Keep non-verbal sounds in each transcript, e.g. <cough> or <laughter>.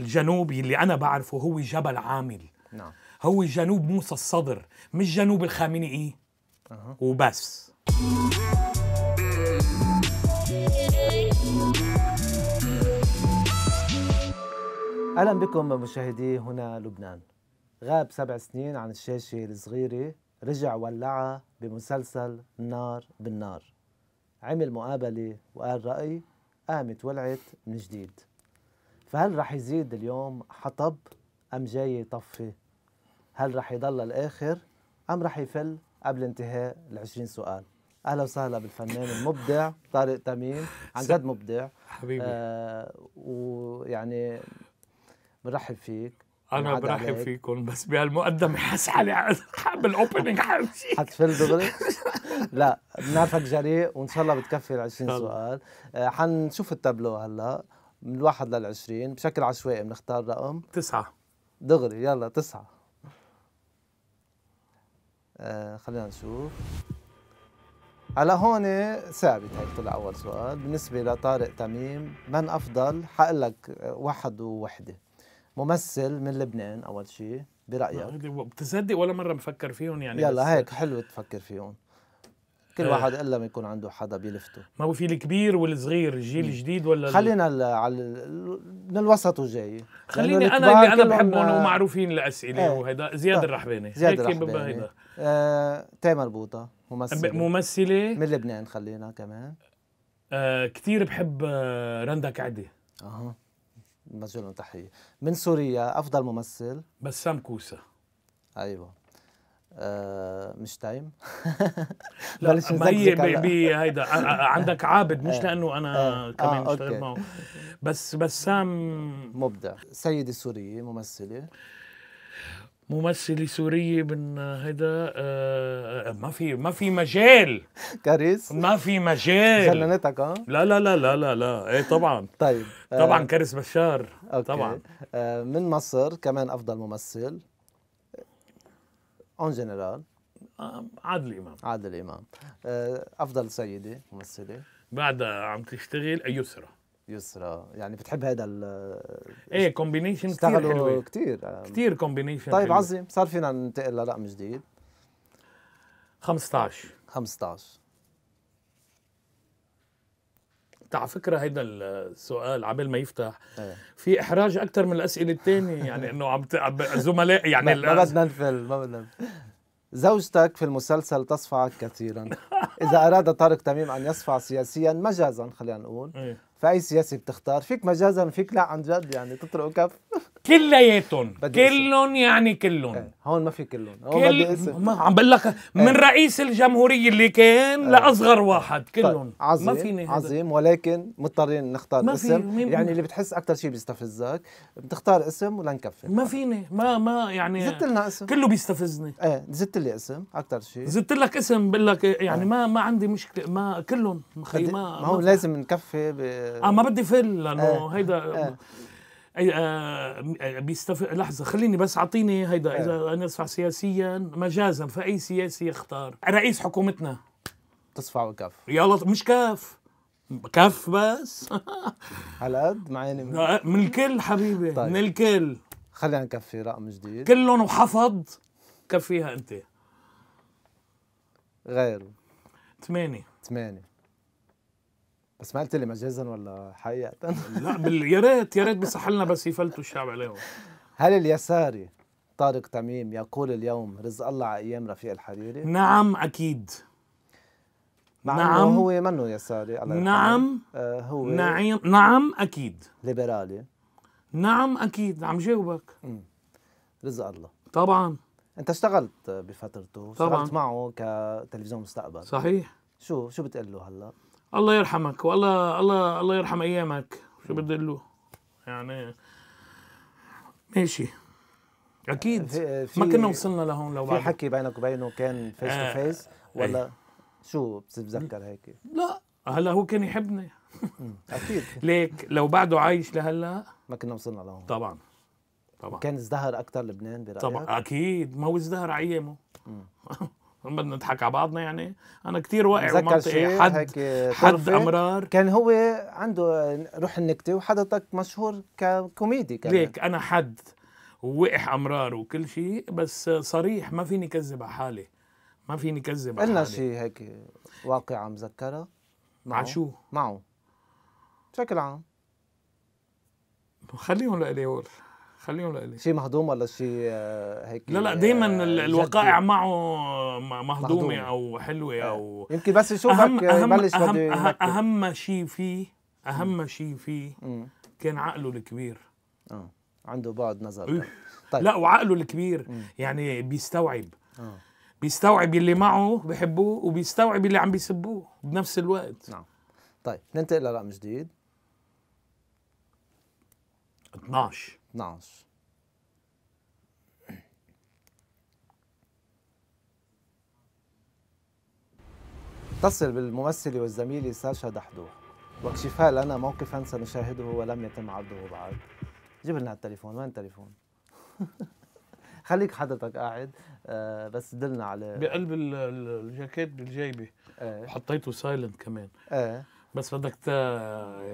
الجنوبي اللي أنا بعرفه هو جبل عامل نعم هو جنوب موسى الصدر مش جنوب الخامنئي أه. وبس أهلا بكم مشاهدي هنا لبنان غاب سبع سنين عن الشاشة الصغيرة رجع ولعها بمسلسل نار بالنار عمل مقابلة وقال رأي قامت ولعت من جديد فهل رح يزيد اليوم حطب أم جاي يطفي؟ هل رح يضل للآخر أم رح يفل قبل انتهاء ال 20 سؤال؟ اهلا وسهلا بالفنان المبدع طارق تميم عن جد مبدع حبيبي آه ويعني بنرحب فيك انا برحب فيكم بس بهالمقدمه حس حالي بالاوبننج حمشي حتفل دغري؟ لا بنعرفك جريء وان شاء الله بتكفي ال 20 سؤال آه حنشوف التابلو هلا من الواحد للعشرين بشكل عشوائي بنختار رقم تسعة دغري يلا تسعة آه خلينا نشوف هلا هون ثابت هيك طلع اول سؤال بالنسبه لطارق تميم من افضل حقول لك واحد ووحده ممثل من لبنان اول شيء برايك بتصدق ولا مره مفكر فيهم يعني يلا هيك حلو تفكر فيهم كل آه. واحد الا ما يكون عنده حدا بيلفته ما هو في الكبير والصغير الجيل الجديد ولا خلينا على من الوسط وجاي خليني انا اللي انا بحبهم ومعروفين الاسئله ايه. وهيدا زياد طيب. الرحباني زياد الرحباني هيدا آه، تامر بوطه ممثله ممثله من لبنان خلينا كمان آه، كثير بحب آه، رندا كعدي اها مسجون تحيه من سوريا افضل ممثل بسام كوسه ايوه آه مش تايم <laughs> بلش هي بي هيدا آه، آه، آه، عندك <laughs> عابد مش لانه انا كمان آه اشتغلت معه بس بسام مبدع سيده سوريه ممثله ممثلة سورية من هيدا آه ما في ما في مجال كاريس ما في مجال جننتك ها؟ لا لا لا لا لا لا ايه طبعا <laughs> طيب طبعا آه كاريس بشار طبعا آه من مصر كمان افضل ممثل اون جنرال آه، عادل امام عادل امام آه، افضل سيده ممثله بعدها عم تشتغل يسرى آه، يسرى يعني بتحب هذا ال ايه كومبينيشن كثير حلوه كثير كثير كومبينيشن طيب عظيم صار فينا ننتقل لرقم جديد 15 15 على فكره هيدا السؤال عبال ما يفتح إيه. في احراج اكثر من الاسئله الثانيه يعني انه عم زملاء <laughs> يعني ما بدنا نفل ما بدنا زوجتك في المسلسل تصفعك كثيرا <laughs> إذا أراد طارق تميم أن يصفع سياسيا مجازا خلينا نقول إيه. فأي سياسي بتختار فيك مجازا فيك لا عن جد يعني تطرق كف كلياتهم كلهم يعني كلهم إيه، هون ما في كلهم كل... ما عم بقول لك من إيه. رئيس الجمهوريه اللي كان إيه. لاصغر واحد طيب، كلهم طيب. عظيم ما فيني عظيم ولكن مضطرين نختار ما اسم يعني اللي بتحس اكثر شيء بيستفزك بتختار اسم ولنكفي ما فيني ما ما يعني زدت لنا اسم كله بيستفزني ايه زدت لي اسم اكثر شيء زدت لك اسم بقول لك يعني أه. ما ما عندي مشكله ما كلهم ما ما هو لازم نكفي ب... اه ما بدي فل لانه ايه. هيدا ايه. آه، آه، بيستف... لحظة خليني بس أعطيني هيدا آه. إذا أنا أدفع سياسيا مجازا فأي سياسي يختار رئيس حكومتنا تصفع وكاف يا الله مش كاف كاف بس <laughs> على قد معيني من... من الكل حبيبي طيب. من الكل خلينا نكفي رقم جديد كلهم وحفظ كفيها انت غير ثمانية ثمانية بس ما قلت لي مجازا ولا حقيقة؟ لا بال... يا ريت يا ريت بيصح لنا بس يفلتوا الشعب عليهم هل اليساري طارق تميم يقول اليوم رزق الله على ايام رفيق الحريري؟ نعم اكيد مع نعم إنه هو منه يساري الله نعم آه هو نعم نعم اكيد ليبرالي نعم اكيد عم جاوبك رزق الله طبعا انت اشتغلت بفترته طبعا اشتغلت معه كتلفزيون مستقبل صحيح شو شو بتقول له هلا؟ الله يرحمك والله الله الله يرحم ايامك شو بدي له يعني ماشي اكيد ما كنا وصلنا لهون لو في حكي بينك وبينه كان فيس تو فيس ولا شو بتتذكر هيك لا هلا هو كان يحبني اكيد <laughs> ليك لو بعده عايش لهلا ما كنا وصلنا لهون طبعا طبعا كان ازدهر اكثر لبنان برايك طبعا اكيد ما هو ازدهر على ايامه <laughs> بدنا نضحك على بعضنا يعني انا كثير واقع ومنطقي حد حد امرار كان هو عنده روح النكته وحضرتك مشهور ككوميدي كمان ليك انا حد ووقح امرار وكل شيء بس صريح ما فيني كذب على حالي ما فيني كذب على قلنا شيء هيك واقعه مذكره مع شو؟ معه بشكل عام خليهم لإلي هول خليهم لإلي شيء مهضوم ولا شيء آه، هيك لا لا دائما آه، الوقائع معه مهضومه او حلوه آه. او يمكن بس يشوفك أهم يبلش أهم, أهم, أهم شيء فيه أهم شيء فيه كان عقله الكبير اه عنده بعد نظر إيه. طيب لا وعقله الكبير يعني بيستوعب آه. بيستوعب اللي معه بحبوه وبيستوعب اللي عم بيسبوه بنفس الوقت نعم طيب ننتقل لرقم جديد 12 12 اتصل بالممثلة والزميلة ساشا دحدوح واكشفا لنا موقفا سنشاهده ولم يتم عرضه بعد جيب لنا التليفون وين التليفون <laughs> خليك حضرتك قاعد آه بس دلنا على بقلب الجاكيت بالجيبه إيه. حطيته سايلنت كمان ايه؟ بس بدك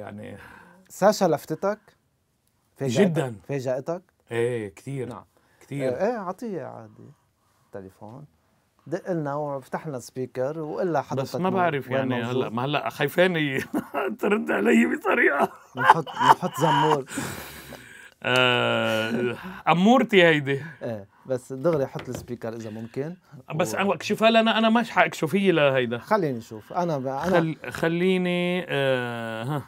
يعني ساشا لفتتك فاجأتك جدا فاجأتك؟ ايه كثير نعم كثير ايه, إيه، عطيه عادي تليفون دق لنا وفتحنا لنا سبيكر وقول لها حضرتك بس ما بعرف يعني هلا ما هلا خايفاني <laughs> ترد علي بطريقه نحط نحط زمور آه، امورتي هيدي ايه بس دغري حط السبيكر اذا ممكن بس و... اكشفها لنا انا مش هي لهيدا خليني اشوف انا ب... انا خل... خليني آه ها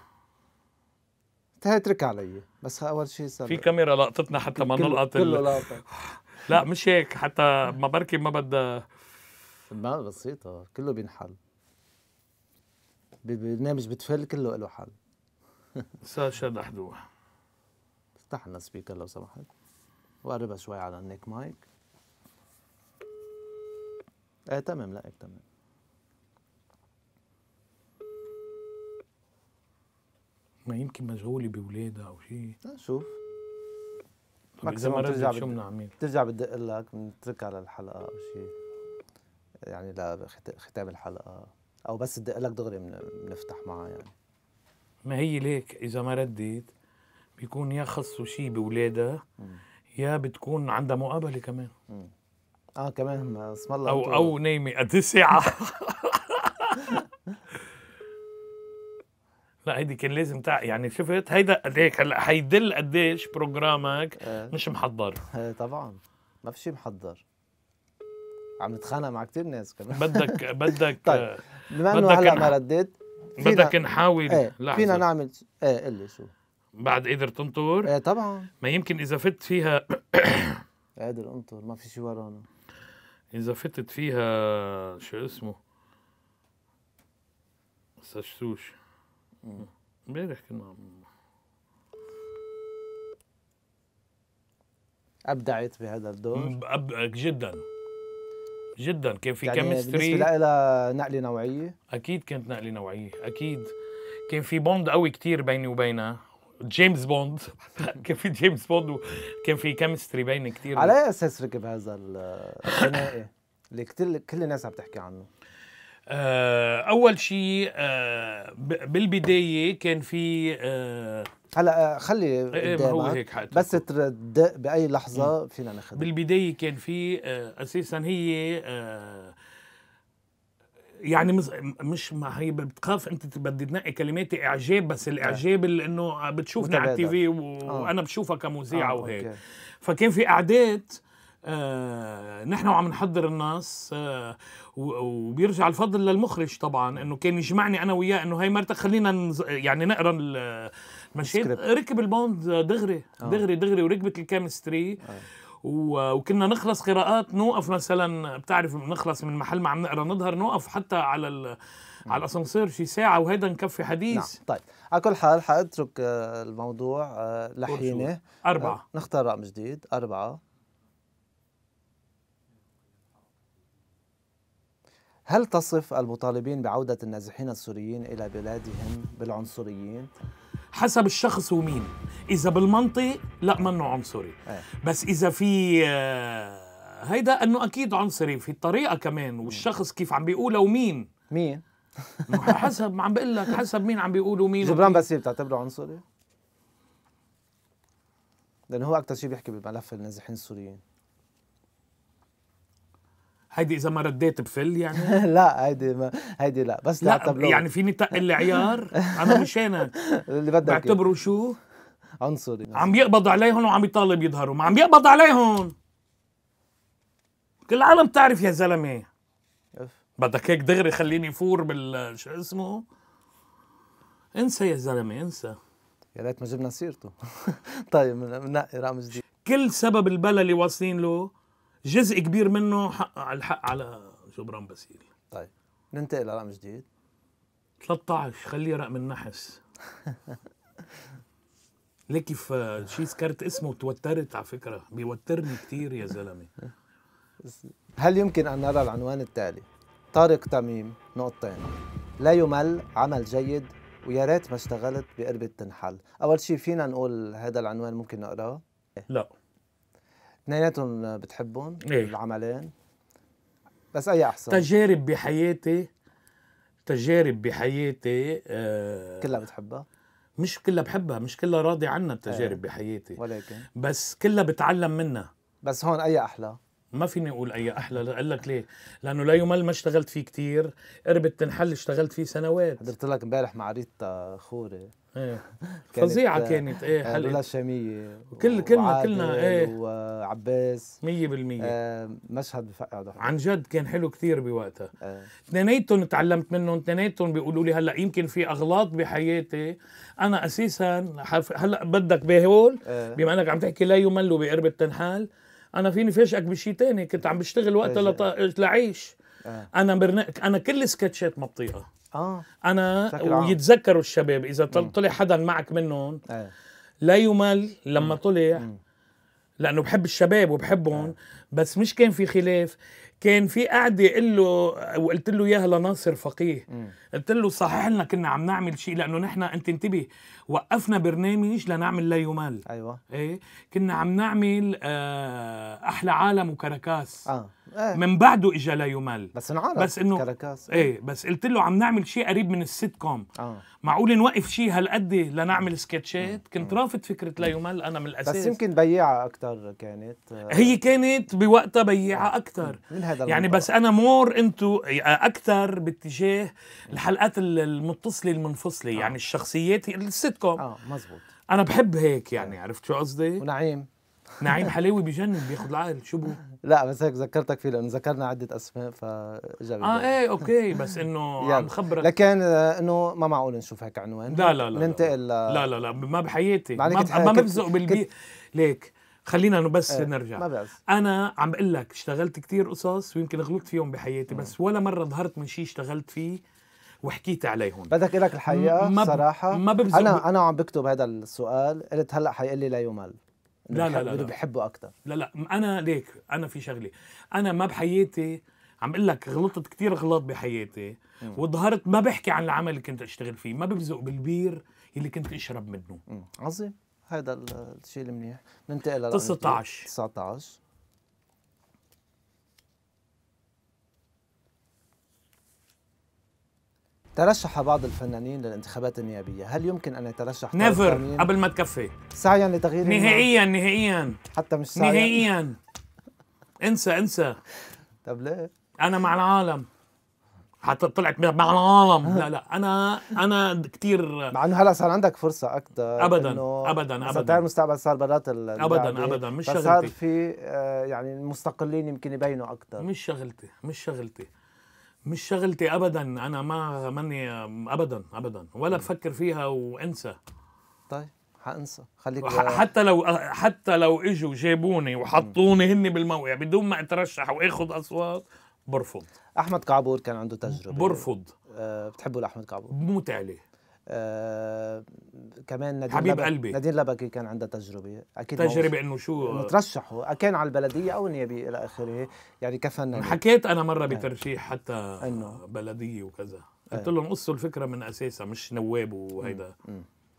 اتركها علي بس اول شيء صار في كاميرا لقطتنا حتى ما نلقط كله لقطه <laughs> لا مش هيك حتى ما بركي ما بدها ما بسيطه كله بينحل ببرنامج بتفل كله له حل <laughs> ساشا دحدوح افتح لنا سبيكر لو سمحت وقربها شوي على النيك مايك ايه تمام لا هيك تمام ما يمكن مشغوله باولادها او شيء نشوف ماكسيموم ترجع شو بنعمل بترجع بتدق لك بنتركها للحلقه او شيء يعني لختام الحلقه او بس تدق لك دغري بنفتح معها يعني ما هي ليك اذا ما ردت بيكون يا خصو شيء بولادها يا بتكون عندها مقابله كمان م. اه كمان اسم الله او او نايمه قد الساعه <laughs> لا هيدي كان لازم تع... يعني شفت هيدا قد ايه هلا هيدل قديش بروجرامك آه. مش محضر آه طبعا ما في شيء محضر عم نتخانق مع كثير ناس كمان بدك <laughs> بدك طيب آه، بما انه هلا ما رديت بدك نحاول ايه لحظة. فينا نعمل ايه قل لي شو بعد قدر تنطر ايه طبعا ما يمكن اذا فت فيها <coughs> إيه، قادر انطر ما في شي ورانا اذا فتت فيها شو اسمه سشتوش امبارح كنا ابدعت بهذا الدور أب... جدا جدا كان في يعني كيمستري بالنسبه لها نقله نوعيه اكيد كانت نقله نوعيه اكيد كان في بوند قوي كتير بيني وبينها جيمس بوند <laughs> كان في جيمس بوند وكان في كيمستري بيني كتير على اي اساس ركب هذا الثنائي اللي كتير... كل الناس عم تحكي عنه آه، اول شيء آه، بالبدايه كان في آه، هلا خلي إيه، إيه، هو هيك بس تدق باي لحظه فينا ناخذ بالبدايه كان في اساسا هي يعني مش ما هي بتخاف انت بدي تنقي كلماتي اعجاب بس الاعجاب اللي انه بتشوفني على التي في وانا بشوفها كمذيعه وهيك فكان في قعدات آه نحن وعم نحضر الناس آه وبيرجع الفضل للمخرج طبعا انه كان يجمعني انا وياه انه هي مرتك خلينا يعني نقرا المشهد ركب البوند دغري آه. دغري دغري وركبت الكيمستري آه. وكنا نخلص قراءات نوقف مثلا بتعرف نخلص من محل ما عم نقرا نظهر نوقف حتى على على الاسانسير شي ساعه وهيدا نكفي حديث نعم طيب على كل حال حاترك آه، الموضوع لحينه اربعه نختار رقم جديد اربعه هل تصف المطالبين بعودة النازحين السوريين إلى بلادهم بالعنصريين؟ حسب الشخص ومين إذا بالمنطق لا منه عنصري أيه. بس إذا في آه، هيدا أنه أكيد عنصري في الطريقة كمان والشخص كيف عم بيقوله ومين مين؟ <laughs> حسب عم بقول لك حسب مين عم بيقولوا مين جبران باسيل بتعتبره عنصري؟ لأنه هو أكثر شيء بيحكي بملف النازحين السوريين هيدي اذا ما رديت بفل يعني <laughs> لا هيدي ما هيدي لا بس لا تبلوغ. يعني فيني تقل لي عيار انا مشانك <laughs> اللي بدك بعتبره شو عنصري عم يقبض عليهم وعم يطالب يظهروا ما عم يقبض عليهم كل العالم بتعرف يا زلمه بدك هيك دغري خليني فور بال شو اسمه انسى يا زلمه انسى يا ريت ما جبنا سيرته <laughs> طيب بنقي رقم جديد كل سبب البلا اللي واصلين له جزء كبير منه حق على الحق على جبران باسيل طيب ننتقل لرقم جديد 13 خليه رقم النحس <laughs> ليك كيف شي ذكرت اسمه وتوترت على فكره بيوترني كثير يا زلمه هل يمكن ان نرى العنوان التالي طارق تميم نقطتين لا يمل عمل جيد ويا ريت ما اشتغلت بقربة تنحل اول شيء فينا نقول هذا العنوان ممكن نقراه لا اثنيناتهم بتحبهم إيه؟ العملين بس اي احسن تجارب بحياتي تجارب بحياتي آه كلها بتحبها مش كلها بحبها مش كلها راضي عنها التجارب ايه. بحياتي ولكن بس كلها بتعلم منها بس هون اي احلى ما فيني اقول اي احلى اقول لك ليه لانه لا يمل ما اشتغلت فيه كتير قربت تنحل اشتغلت فيه سنوات حضرت لك امبارح مع ريتا خوري ايه <laughs> فظيعه كانت ايه آه، حلوة لولا الشاميه كل كلنا كلنا ايه وعباس 100% آه مشهد بفقع ضحك آه، عن جد كان حلو كثير بوقتها آه. اثنيناتهم آه. تعلمت منهم اثنيناتهم بيقولوا لي هلا يمكن في اغلاط بحياتي انا اساسا هلا بدك بهول آه. بما انك عم تحكي لا يمل بقرب التنحال انا فيني فشقك بشيء تاني كنت عم بشتغل وقتها لط... لعيش آه. انا برنا... انا كل سكتشات ما بطيقها اه انا ويتذكروا الشباب اذا طلع حدا معك منهم آه. لا يمل لما طلع لانه بحب الشباب وبحبهم آه. بس مش كان في خلاف كان في قعده يقول له وقلت له اياها لناصر فقيه قلت له صحيح لنا كنا عم نعمل شيء لانه نحن انت انتبه وقفنا برنامج لنعمل لا يمال ايوه ايه كنا عم نعمل آه احلى عالم وكركاس آه. ايه. من بعده اجى لا يمل بس انعرض بس انه كراكاس ايه بس قلت له عم نعمل شيء قريب من السيت كوم آه. معقول نوقف شيء هالقد لنعمل سكتشات كنت آه. رافض فكره لا يمل انا من الاساس بس يمكن بياعه اكثر كانت آه. هي كانت بوقتها بياعه آه. اكثر من هذا يعني بس انا مور انتو يعني اكثر باتجاه الحلقات المتصله المنفصله يعني الشخصيات السيت كوم اه مزبوط انا بحب هيك يعني عرفت شو قصدي ونعيم نعيم حلاوي بجنن بياخد العقل شو بو لا بس هيك ذكرتك فيه لانه ذكرنا عده اسماء فجاب اه ايه اوكي <laughs> بس انه عم خبرك لكن آه، انه ما معقول نشوف هيك عنوان لا لا لا ننتقل لا لا لا ما بحياتي ما ما بمزق بالبيئه ليك خلينا انه بس ايه نرجع ما بأس. انا عم بقول لك اشتغلت كثير قصص ويمكن غلطت فيهم بحياتي بس ولا مره ظهرت من شيء اشتغلت فيه وحكيت عليهم بدك لك الحقيقه ما صراحه ما ببزق انا انا عم بكتب هذا السؤال قلت هلا حيقول لي لا يمل لا لا لا, لا. بيحبوا اكثر لا لا انا ليك انا في شغله انا ما بحياتي عم اقول لك غلطت كثير غلط بحياتي وظهرت ما بحكي عن العمل اللي كنت اشتغل فيه ما ببزق بالبير اللي كنت اشرب منه عظيم هذا الشيء المنيح ننتقل 19 19 ترشح بعض الفنانين للانتخابات النيابية هل يمكن أن يترشح نيفر قبل ما تكفي سعيا لتغيير نهائيا نهائيا حتى مش سعيا نهائيا انسى انسى طب ليه؟ أنا مع العالم حتى طلعت مع العالم لا لا انا انا كثير مع انه هلا صار عندك فرصه اكثر ابدا ابدا ابدا تعرف المستقبل صار برات ابدا ابدا مش شغلتي صار في آه، يعني المستقلين يمكن يبينوا اكثر مش شغلتي مش شغلتي مش شغلتي ابدا انا ما ماني ابدا ابدا ولا بفكر فيها وانسى طيب حانسى خليك حتى لو حتى لو اجوا جابوني وحطوني هن بالموقع بدون ما اترشح واخذ اصوات برفض احمد كعبور كان عنده تجربه برفض أه بتحبوا لاحمد كعبور بموت عليه آه، كمان نادين حبيب لبك قلبي نادين لبكي كان عنده تجربه اكيد تجربه انه شو مترشحوا كان على البلديه او النيابيه الى اخره يعني كفن حكيت انا مره إيه. بترشيح حتى انه بلديه وكذا إيه. قلت لهم قصوا الفكره من اساسها مش نواب وهيدا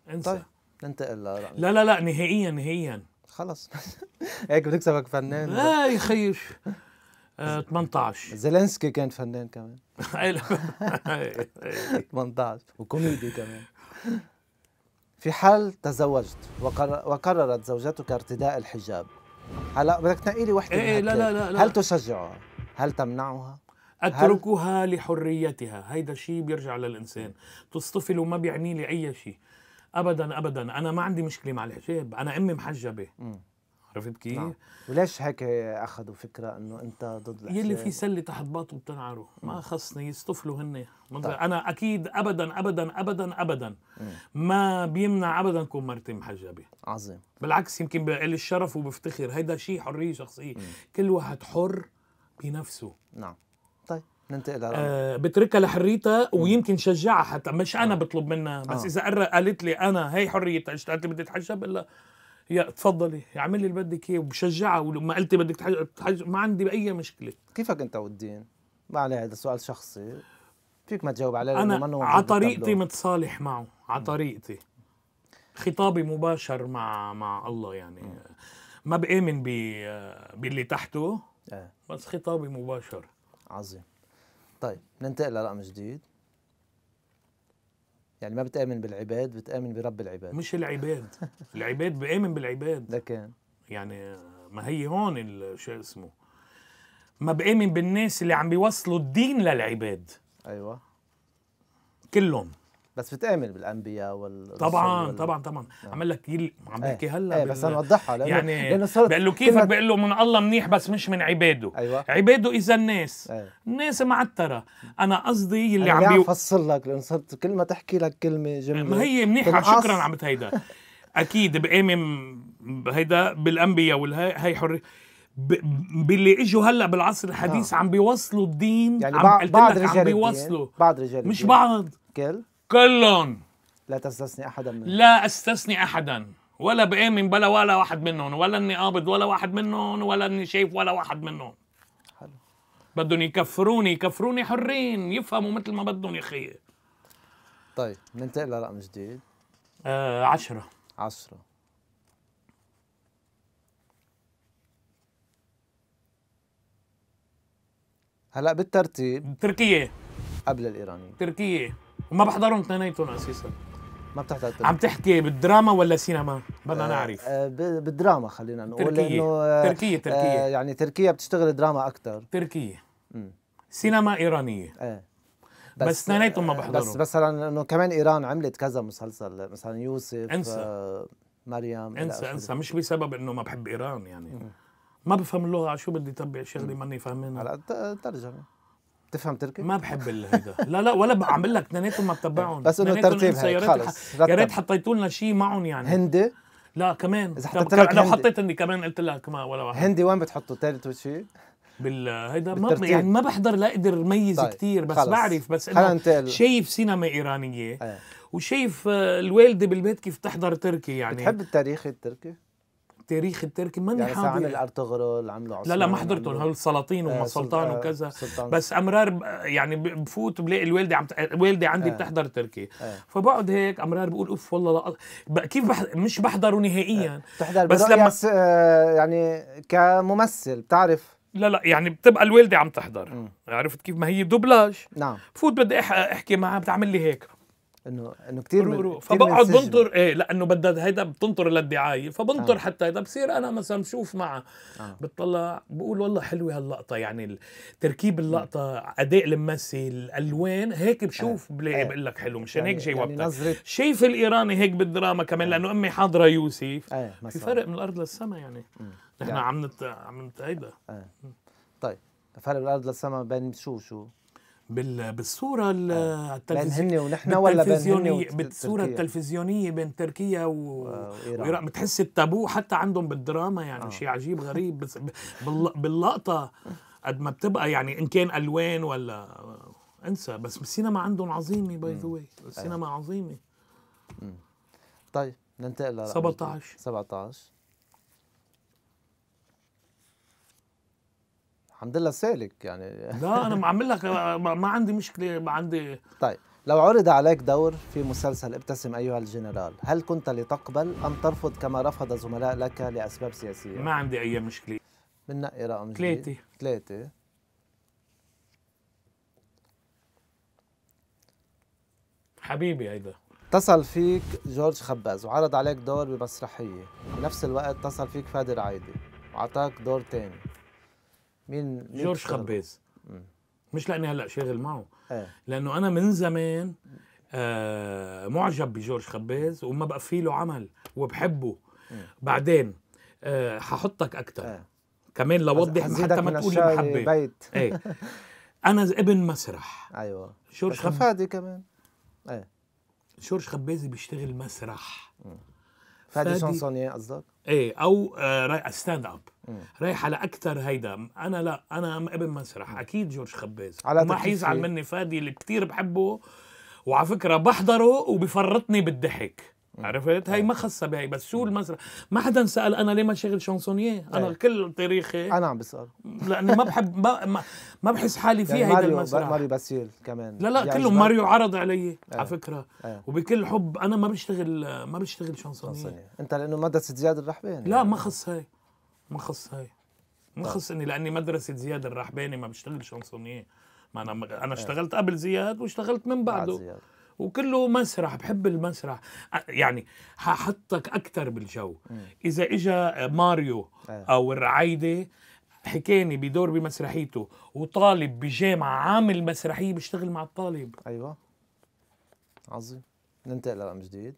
انسى طيب ننتقل لا لا لا نهائيا نهائيا خلص <laughs> هيك بتكسبك فنان لا يا 18 آه، زيلينسكي كان فنان كمان 18 <laughs> <laughs> وكوميدي كمان في حال تزوجت وقر... وقررت زوجتك ارتداء الحجاب هلا بدك تنقي لي وحده إيه, إيه، لا, لا لا لا هل تشجعها؟ هل تمنعها؟ اتركها هل... لحريتها هيدا الشيء بيرجع للانسان تصطفل وما بيعني لي اي شيء ابدا ابدا انا ما عندي مشكله مع الحجاب انا امي محجبه م. عرفت كيف؟ نعم. وليش هيك اخذوا فكره انه انت ضد الاحزاب؟ يلي في سله تحت باطه بتنعروا، ما خصني يصطفلوا هن طيب. انا اكيد ابدا ابدا ابدا ابدا ما بيمنع ابدا كون مرتي محجبه عظيم بالعكس يمكن بقل الشرف وبفتخر هيدا شيء حريه شخصيه مم. كل واحد حر بنفسه نعم طيب ننتقل آه بتركها لحريتها ويمكن شجعها حتى مش انا آه. بطلب منها بس آه. اذا قالت لي انا هي حريتها اشتغلت بدي اتحجب الا يا تفضلي اعمل لي اللي بدك اياه وبشجعها ولما قلت بدك تحج... تحج... ما عندي اي مشكله كيفك انت والدين؟ ما عليه هذا سؤال شخصي فيك ما تجاوب عليه انا على طريقتي متصالح معه على طريقتي خطابي مباشر مع مع الله يعني م. ما بامن ب... باللي تحته اه. بس خطابي مباشر عظيم طيب ننتقل لرقم جديد يعني ما بتآمن بالعباد بتآمن برب العباد مش العباد <laughs> العباد بآمن بالعباد ده كان يعني ما هي هون شو اسمه ما بآمن بالناس اللي عم بيوصلوا الدين للعباد ايوه كلهم بس بتآمن بالانبياء وال طبعا طبعا طبعا نعم. عم لك يل... عم بحكي إيه. هلا ايه بس انا وضحها لأنه يعني لانه بقول له كيفك بقول له من الله منيح بس مش من عباده أيوة. عباده اذا الناس ايه. الناس معتره انا قصدي اللي عم بي... افصل لك لانه صرت كل ما تحكي لك كلمه جمله ما هي منيحه شكرا عم بتهيدا اكيد بآمن هيدا بالانبياء والهي هي حريه ب... باللي اجوا هلا بالعصر الحديث آه. عم بيوصلوا الدين يعني عم بعض رجال عم بيوصلوا بعض رجال مش بعض كل كلهم لا تستثني احدا منهم لا استثني احدا ولا بامن بلا ولا واحد منهم ولا اني قابض ولا واحد منهم ولا اني شايف ولا واحد منهم حلو بدهم يكفروني يكفروني حرين يفهموا مثل ما بدهم يا خيي طيب ننتقل لرقم جديد آه عشرة عشرة هلا بالترتيب تركيا قبل الايرانيين تركيا ما بحضرهم اثنيناتهم اساسا ما بتحضر عم تحكي بالدراما ولا سينما؟ بدنا آه، نعرف آه بالدراما خلينا نقول تركية. لانه آه تركية آه يعني تركيا بتشتغل دراما اكثر تركية سينما ايرانيه ايه بس, اثنيناتهم ما آه، بحضرهم بس مثلا انه كمان ايران عملت كذا مسلسل مثلا يوسف انسى آه مريم انسى انسى مش بسبب انه ما بحب ايران يعني مم. ما بفهم اللغه على شو بدي تبع شغلي ماني فاهمينها هلا الترجمه تفهم تركي؟ ما بحب هيدا لا لا ولا بعمل لك اثنيناتهم ما بتبعهم بس انه ترتيب هيك خلص يا ريت حطيتوا لنا شيء معهم يعني هندي لا كمان اذا حطيت لك لو حطيت هندي كمان قلت لك ما ولا واحد هندي وين بتحطوا ثالث شيء؟ بال هيدا ما يعني ما بحضر لا اقدر ميز طيب. كثير بس خلص. بعرف بس انه شايف سينما ايرانيه ايه. وشايف آه، الوالده بالبيت كيف تحضر تركي يعني بتحب التاريخ التركي؟ تاريخ التركي ماني يعني حاضر يعني الارطغرل عملوا عثمان لا لا ما حضرتهم هول السلاطين وما آه، سلطان وكذا سلطان بس امرار يعني بفوت بلاقي الوالده عم والدي عندي آه بتحضر تركي آه فبقعد هيك امرار بقول اوف والله لا كيف بح مش بحضره نهائيا آه. بتحضر بس لما آه، يعني كممثل بتعرف لا لا يعني بتبقى الوالده عم تحضر م. عرفت كيف ما هي دوبلاج نعم بفوت بدي احكي معها بتعمل لي هيك انه انه كثير فبقعد بنطر ايه لانه بدها هيدا بتنطر للدعايه فبنطر آه. حتى هيدا بصير انا مثلا بشوف معها آه. بتطلع بقول والله حلوه هاللقطه يعني تركيب اللقطه اداء الممثل الالوان هيك بشوف آه. بلاقي آه. بقول لك حلو مشان يعني هيك جاي يعني نظرة شايف الايراني هيك بالدراما كمان آه. لانه امي حاضره يوسف آه. في فرق من الارض للسماء يعني نحن عم نت عم نت هيدا آه. طيب فرق الارض للسماء بين شو شو بالصوره آه. التلفزيونيه بين هن ونحن ولا بين بالصوره التلفزيونيه بين تركيا و... وايران بتحس التابو حتى عندهم بالدراما يعني آه. شيء عجيب غريب بس باللقطه قد ما بتبقى يعني ان كان الوان ولا انسى بس السينما عندهم عظيمه باي ذا واي السينما عظيمه طيب ننتقل ل 17 17 الحمد لله سالك يعني <laughs> لا انا بعمل لك ما عندي مشكله ما عندي طيب لو عرض عليك دور في مسلسل ابتسم ايها الجنرال هل كنت لتقبل ام ترفض كما رفض زملاء لك لاسباب سياسيه ما عندي اي مشكله بنقي رقم ثلاثة ثلاثة حبيبي هيدا اتصل فيك جورج خباز وعرض عليك دور بمسرحية بنفس الوقت اتصل فيك فادي رعيدي وعطاك دور تاني مين جورج خباز مش لاني هلا شاغل معه إيه. لانه انا من زمان آه معجب بجورج خباز وما بقى في له عمل وبحبه بعدين آه ححطك اكثر إيه. كمان لوضح حتى ما تقول محبه بيت <laughs> ايه انا ابن مسرح ايوه جورج خفادي فادي كمان ايه جورج خبازي بيشتغل مسرح فادي, فادي سونسونية قصدك؟ ايه او آه ستاند اب رايح على اكثر هيدا انا لا انا ابن مسرح اكيد جورج خباز على ما حيزعل مني فادي اللي كثير بحبه وعلى فكره بحضره وبفرطني بالضحك عرفت هي ما خصها بهي بس شو المسرح ما حدا سال انا ليه ما شغل شانسونيه انا هي. كل تاريخي انا عم بسال لاني ما بحب ما, ما, ما بحس حالي فيه يعني هيدا المسرح ماريو باسيل كمان لا لا يعني كله ماريو عرض علي إيه. على فكره إيه. وبكل حب انا ما بشتغل ما بشتغل شانسونيه انت لانه مدرسه زياد الرحباني لا يعني. ما خص هي ما خص هاي ما طيب. خص اني لاني مدرسه زياد الرحباني ما بشتغل شانسونيه ما انا انا إيه. اشتغلت قبل زياد واشتغلت من بعده بعد وكله مسرح بحب المسرح يعني ححطك اكثر بالجو اذا اجى ماريو إيه. او الرعايده حكاني بدور بمسرحيته وطالب بجامعه عامل مسرحيه بيشتغل مع الطالب ايوه عظيم ننتقل لرقم جديد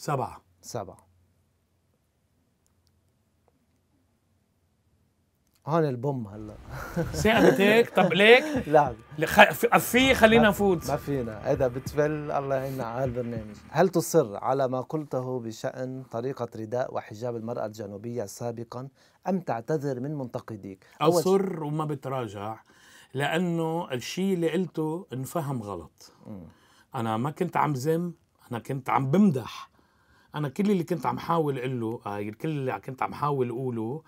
سبعة سبعة هون البوم هلا <laughs> سألتك طب ليك؟ <laughs> نعم. لا في خلينا نفوت ما فينا اذا بتفل الله يعيننا على هالبرنامج هل تصر على ما قلته بشان طريقه رداء وحجاب المراه الجنوبيه سابقا ام تعتذر من منتقديك؟ اصر وما بتراجع لانه الشيء اللي قلته انفهم غلط م. انا ما كنت عم زم انا كنت عم بمدح انا كل اللي كنت عم حاول اقوله آه، كل اللي كنت عم حاول اقوله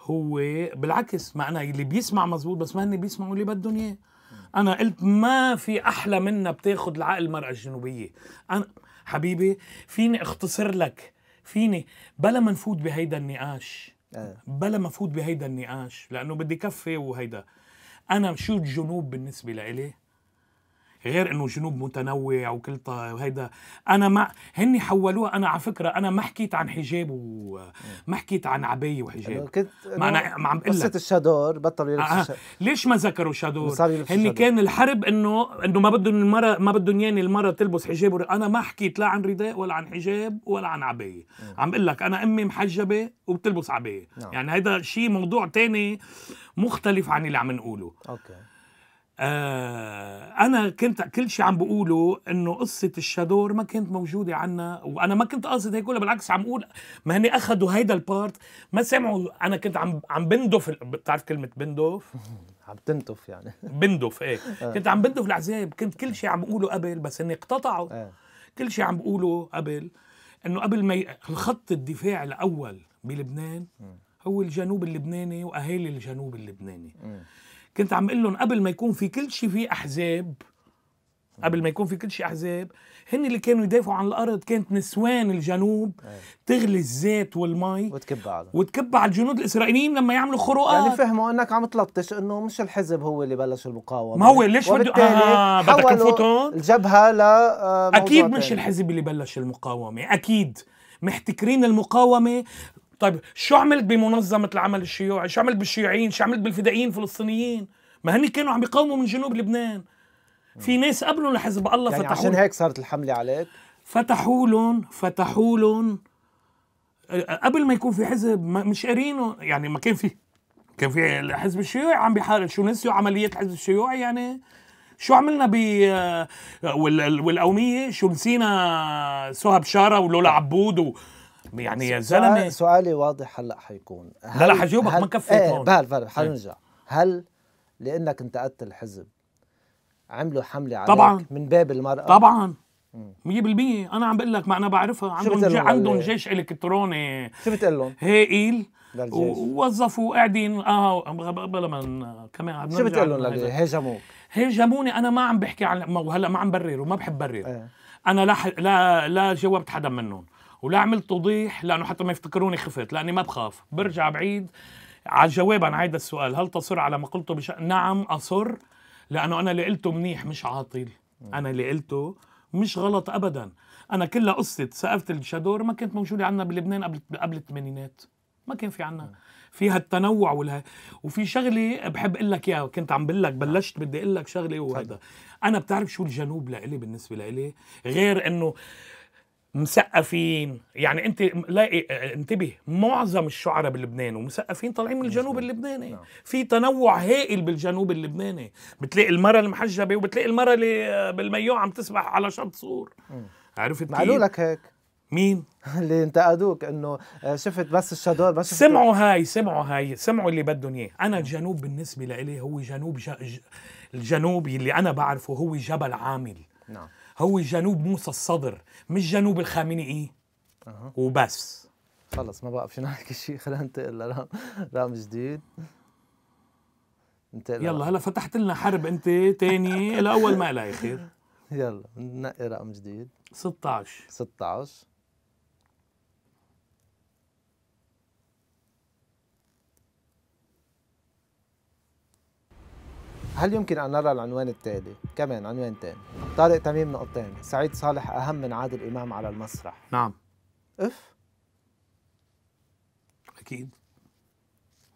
هو بالعكس ما انا اللي بيسمع مزبوط بس ما هن بيسمعوا اللي بدهم اياه انا قلت ما في احلى منا بتاخذ العقل المراه الجنوبيه انا حبيبي فيني اختصر لك فيني بلا ما نفوت بهيدا النقاش آه. بلا ما نفوت بهيدا النقاش لانه بدي كفي وهيدا انا شو الجنوب بالنسبه لإلي غير انه جنوب متنوع وكل وهيدا انا ما هني حولوها انا على فكره انا ما حكيت عن حجاب وما حكيت عن عبايه وحجاب كنت ما انا ما عم قصه الشادور بطلوا يلبسوا آه. آه. ليش ما ذكروا شادور؟ هني كان الحرب انه انه ما بدهم المره ما بدهم ياني المره تلبس حجاب انا ما حكيت لا عن رداء ولا عن حجاب ولا عن عبايه عم بقول لك انا امي محجبه وبتلبس عبايه نعم. يعني هيدا شيء موضوع تاني مختلف عن اللي عم نقوله اوكي آه انا كنت كل شيء عم بقوله انه قصه الشادور ما كانت موجوده عنا وانا ما كنت قاصد هيك ولا بالعكس عم اقول ما هن اخذوا هيدا البارت ما سمعوا انا كنت عم عم بندف بتعرف كلمه بندف <laughs> عم تنتف يعني <laughs> بندف ايه آه. كنت عم بندف العزايب كنت كل شيء عم بقوله قبل بس هن اقتطعوا آه. كل شيء عم بقوله قبل انه قبل ما الخط الدفاع الاول بلبنان هو الجنوب اللبناني واهالي الجنوب اللبناني كنت عم اقول لهم قبل ما يكون في كل شيء في احزاب قبل ما يكون في كل شيء احزاب هن اللي كانوا يدافعوا عن الارض كانت نسوان الجنوب أيه. تغلي الزيت والمي وتكب على وتكب على الجنود الاسرائيليين لما يعملوا خروقات يعني فهموا انك عم تلطش انه مش الحزب هو اللي بلش المقاومه ما هو ليش بده آه, آه، بدك نفوتهم الجبهه ل آه، اكيد مش الحزب اللي بلش المقاومه اكيد محتكرين المقاومه طيب شو عملت بمنظمه العمل الشيوعي شو عملت بالشيوعيين شو عملت بالفدائيين الفلسطينيين ما هني كانوا عم يقاوموا من جنوب لبنان في ناس قبلوا لحزب الله يعني فتحوا عشان هيك صارت الحمله عليك فتحوا لهم فتحوا لهم قبل ما يكون في حزب مش قارينه يعني ما كان في كان في الحزب الشيوعي عم بيحارب شو نسيوا عمليه الحزب الشيوعي يعني شو عملنا ب آه، والقوميه شو نسينا سهى بشاره ولولا عبود و... يعني يا زلمه سؤالي واضح هلا حيكون هل لا حجاوبك ما كفيت ايه هون بال بال حنرجع إيه. هل لانك انتقدت الحزب عملوا حمله عليك طبعا من باب المراه طبعا 100% انا عم بقول لك ما انا بعرفها عندهم جي عندهم إيه؟ جيش الكتروني شو بتقول لهم؟ هائل ووظفوا قاعدين اه بلا ما كمان عم شو بتقول لهم هاجموك؟ هاجموني انا ما عم بحكي عن هلا ما عم برر وما بحب برر ايه. انا لا ح... لا لا جاوبت حدا منهم ولا عملت توضيح لانه حتى ما يفتكروني خفت لاني ما بخاف برجع بعيد على الجواب عن هذا السؤال هل تصر على ما قلته بش... نعم اصر لانه انا اللي قلته منيح مش عاطل انا اللي قلته مش غلط ابدا انا كلها قصه سقفه الشادور ما كانت موجوده عندنا بلبنان قبل قبل الثمانينات ما كان في عندنا فيها التنوع والها وفي شغله بحب اقول لك اياها كنت عم بقول لك بلشت بدي اقول لك شغله وهذا انا بتعرف شو الجنوب لإلي بالنسبه لإلي غير انه مسقفين يعني انت لاقي انتبه معظم الشعراء بلبنان ومسقفين طالعين من الجنوب نعم. اللبناني نعم. في تنوع هائل بالجنوب اللبناني بتلاقي المراه المحجبه وبتلاقي المراه اللي بالميو عم تسبح على شط سور عرفت كيف؟ قالوا لك هيك مين؟ <laughs> اللي انتقدوك انه آه، شفت بس الشادور بس سمعوا هاي سمعوا هاي سمعوا اللي بدهم اياه، انا الجنوب بالنسبه لي هو جنوب ج... ج... الجنوب اللي انا بعرفه هو جبل عامل نعم هو جنوب موسى الصدر مش جنوب الخامنئي أه. وبس خلص ما بقى شو نحكي شيء <laughs> خلينا ننتقل لرقم رقم جديد انت يلا هلا فتحت لنا حرب انت تاني الاول ما لها خير <laughs> يلا ننقي رقم جديد 16 16 هل يمكن أن نرى العنوان التالي؟ كمان عنوان تاني طارق تميم نقطتين سعيد صالح أهم من عادل إمام على المسرح نعم اف أكيد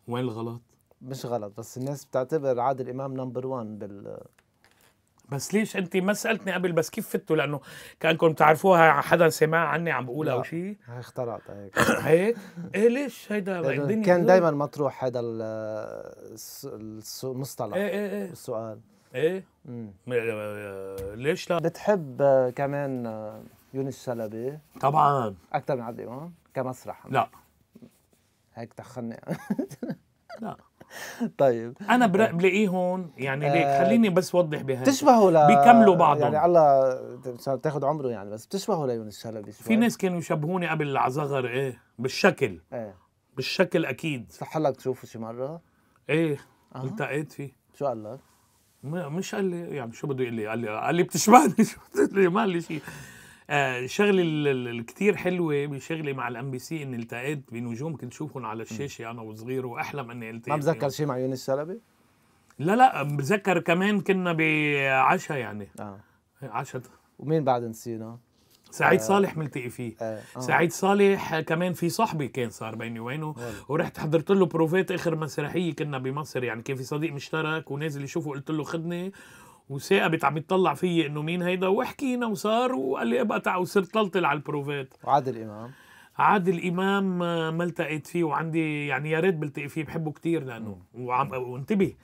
وين الغلط؟ مش غلط بس الناس بتعتبر عادل إمام نمبر 1 بال بس ليش انت ما سالتني قبل بس كيف فتوا لانه كانكم بتعرفوها حدا سمع عني عم بقولها او شيء هي اخترعتها هيك <coughs> هيك ايه ليش هيدا إيه، الدنيا كان دائما مطروح هذا المصطلح ايه ايه ايه السؤال ايه مم. آه، ليش لا بتحب آه، كمان آه، يونس شلبي طبعا اكثر من عبد امام كمسرح لا هيك تخني <laughs> لا <laughs> طيب انا بلاقيه هون يعني ليك آه، خليني بس وضح بهذا بتشبهوا ل بيكملوا بعضهم يعني الله تاخذ عمره يعني بس بتشبهوا ليونس شلبي في ناس كانوا يشبهوني قبل العزغر ايه بالشكل ايه بالشكل اكيد صح لك تشوفه شي مره؟ ايه أه. التقيت فيه شو قال لك؟ مش قال لي يعني شو بده يقول لي؟ قال لي قال لي بتشبهني شو ما قال لي شيء آه، شغلي الكتير حلوه بشغلي مع الام بي سي اني التقيت بنجوم كنت شوفهم على الشاشه انا وصغير واحلم اني التقيت ما يعني. بتذكر شيء مع يونس شلبي؟ لا لا بتذكر كمان كنا بعشا يعني اه عشا ومين بعد نسينا؟ سعيد آه. صالح ملتقي فيه آه. سعيد صالح كمان في صاحبي كان صار بيني وبينه ورحت حضرت له بروفات اخر مسرحيه كنا بمصر يعني كان في صديق مشترك ونازل يشوفه قلت له خدني وثاقبت عم يتطلع فيي انه مين هيدا وحكينا وصار وقال لي ابقى تعال وصرت طلطل على البروفات وعادل امام عادل امام آه، ما التقيت فيه وعندي يعني يا ريت بلتقي فيه بحبه كثير لانه وعم وانتبه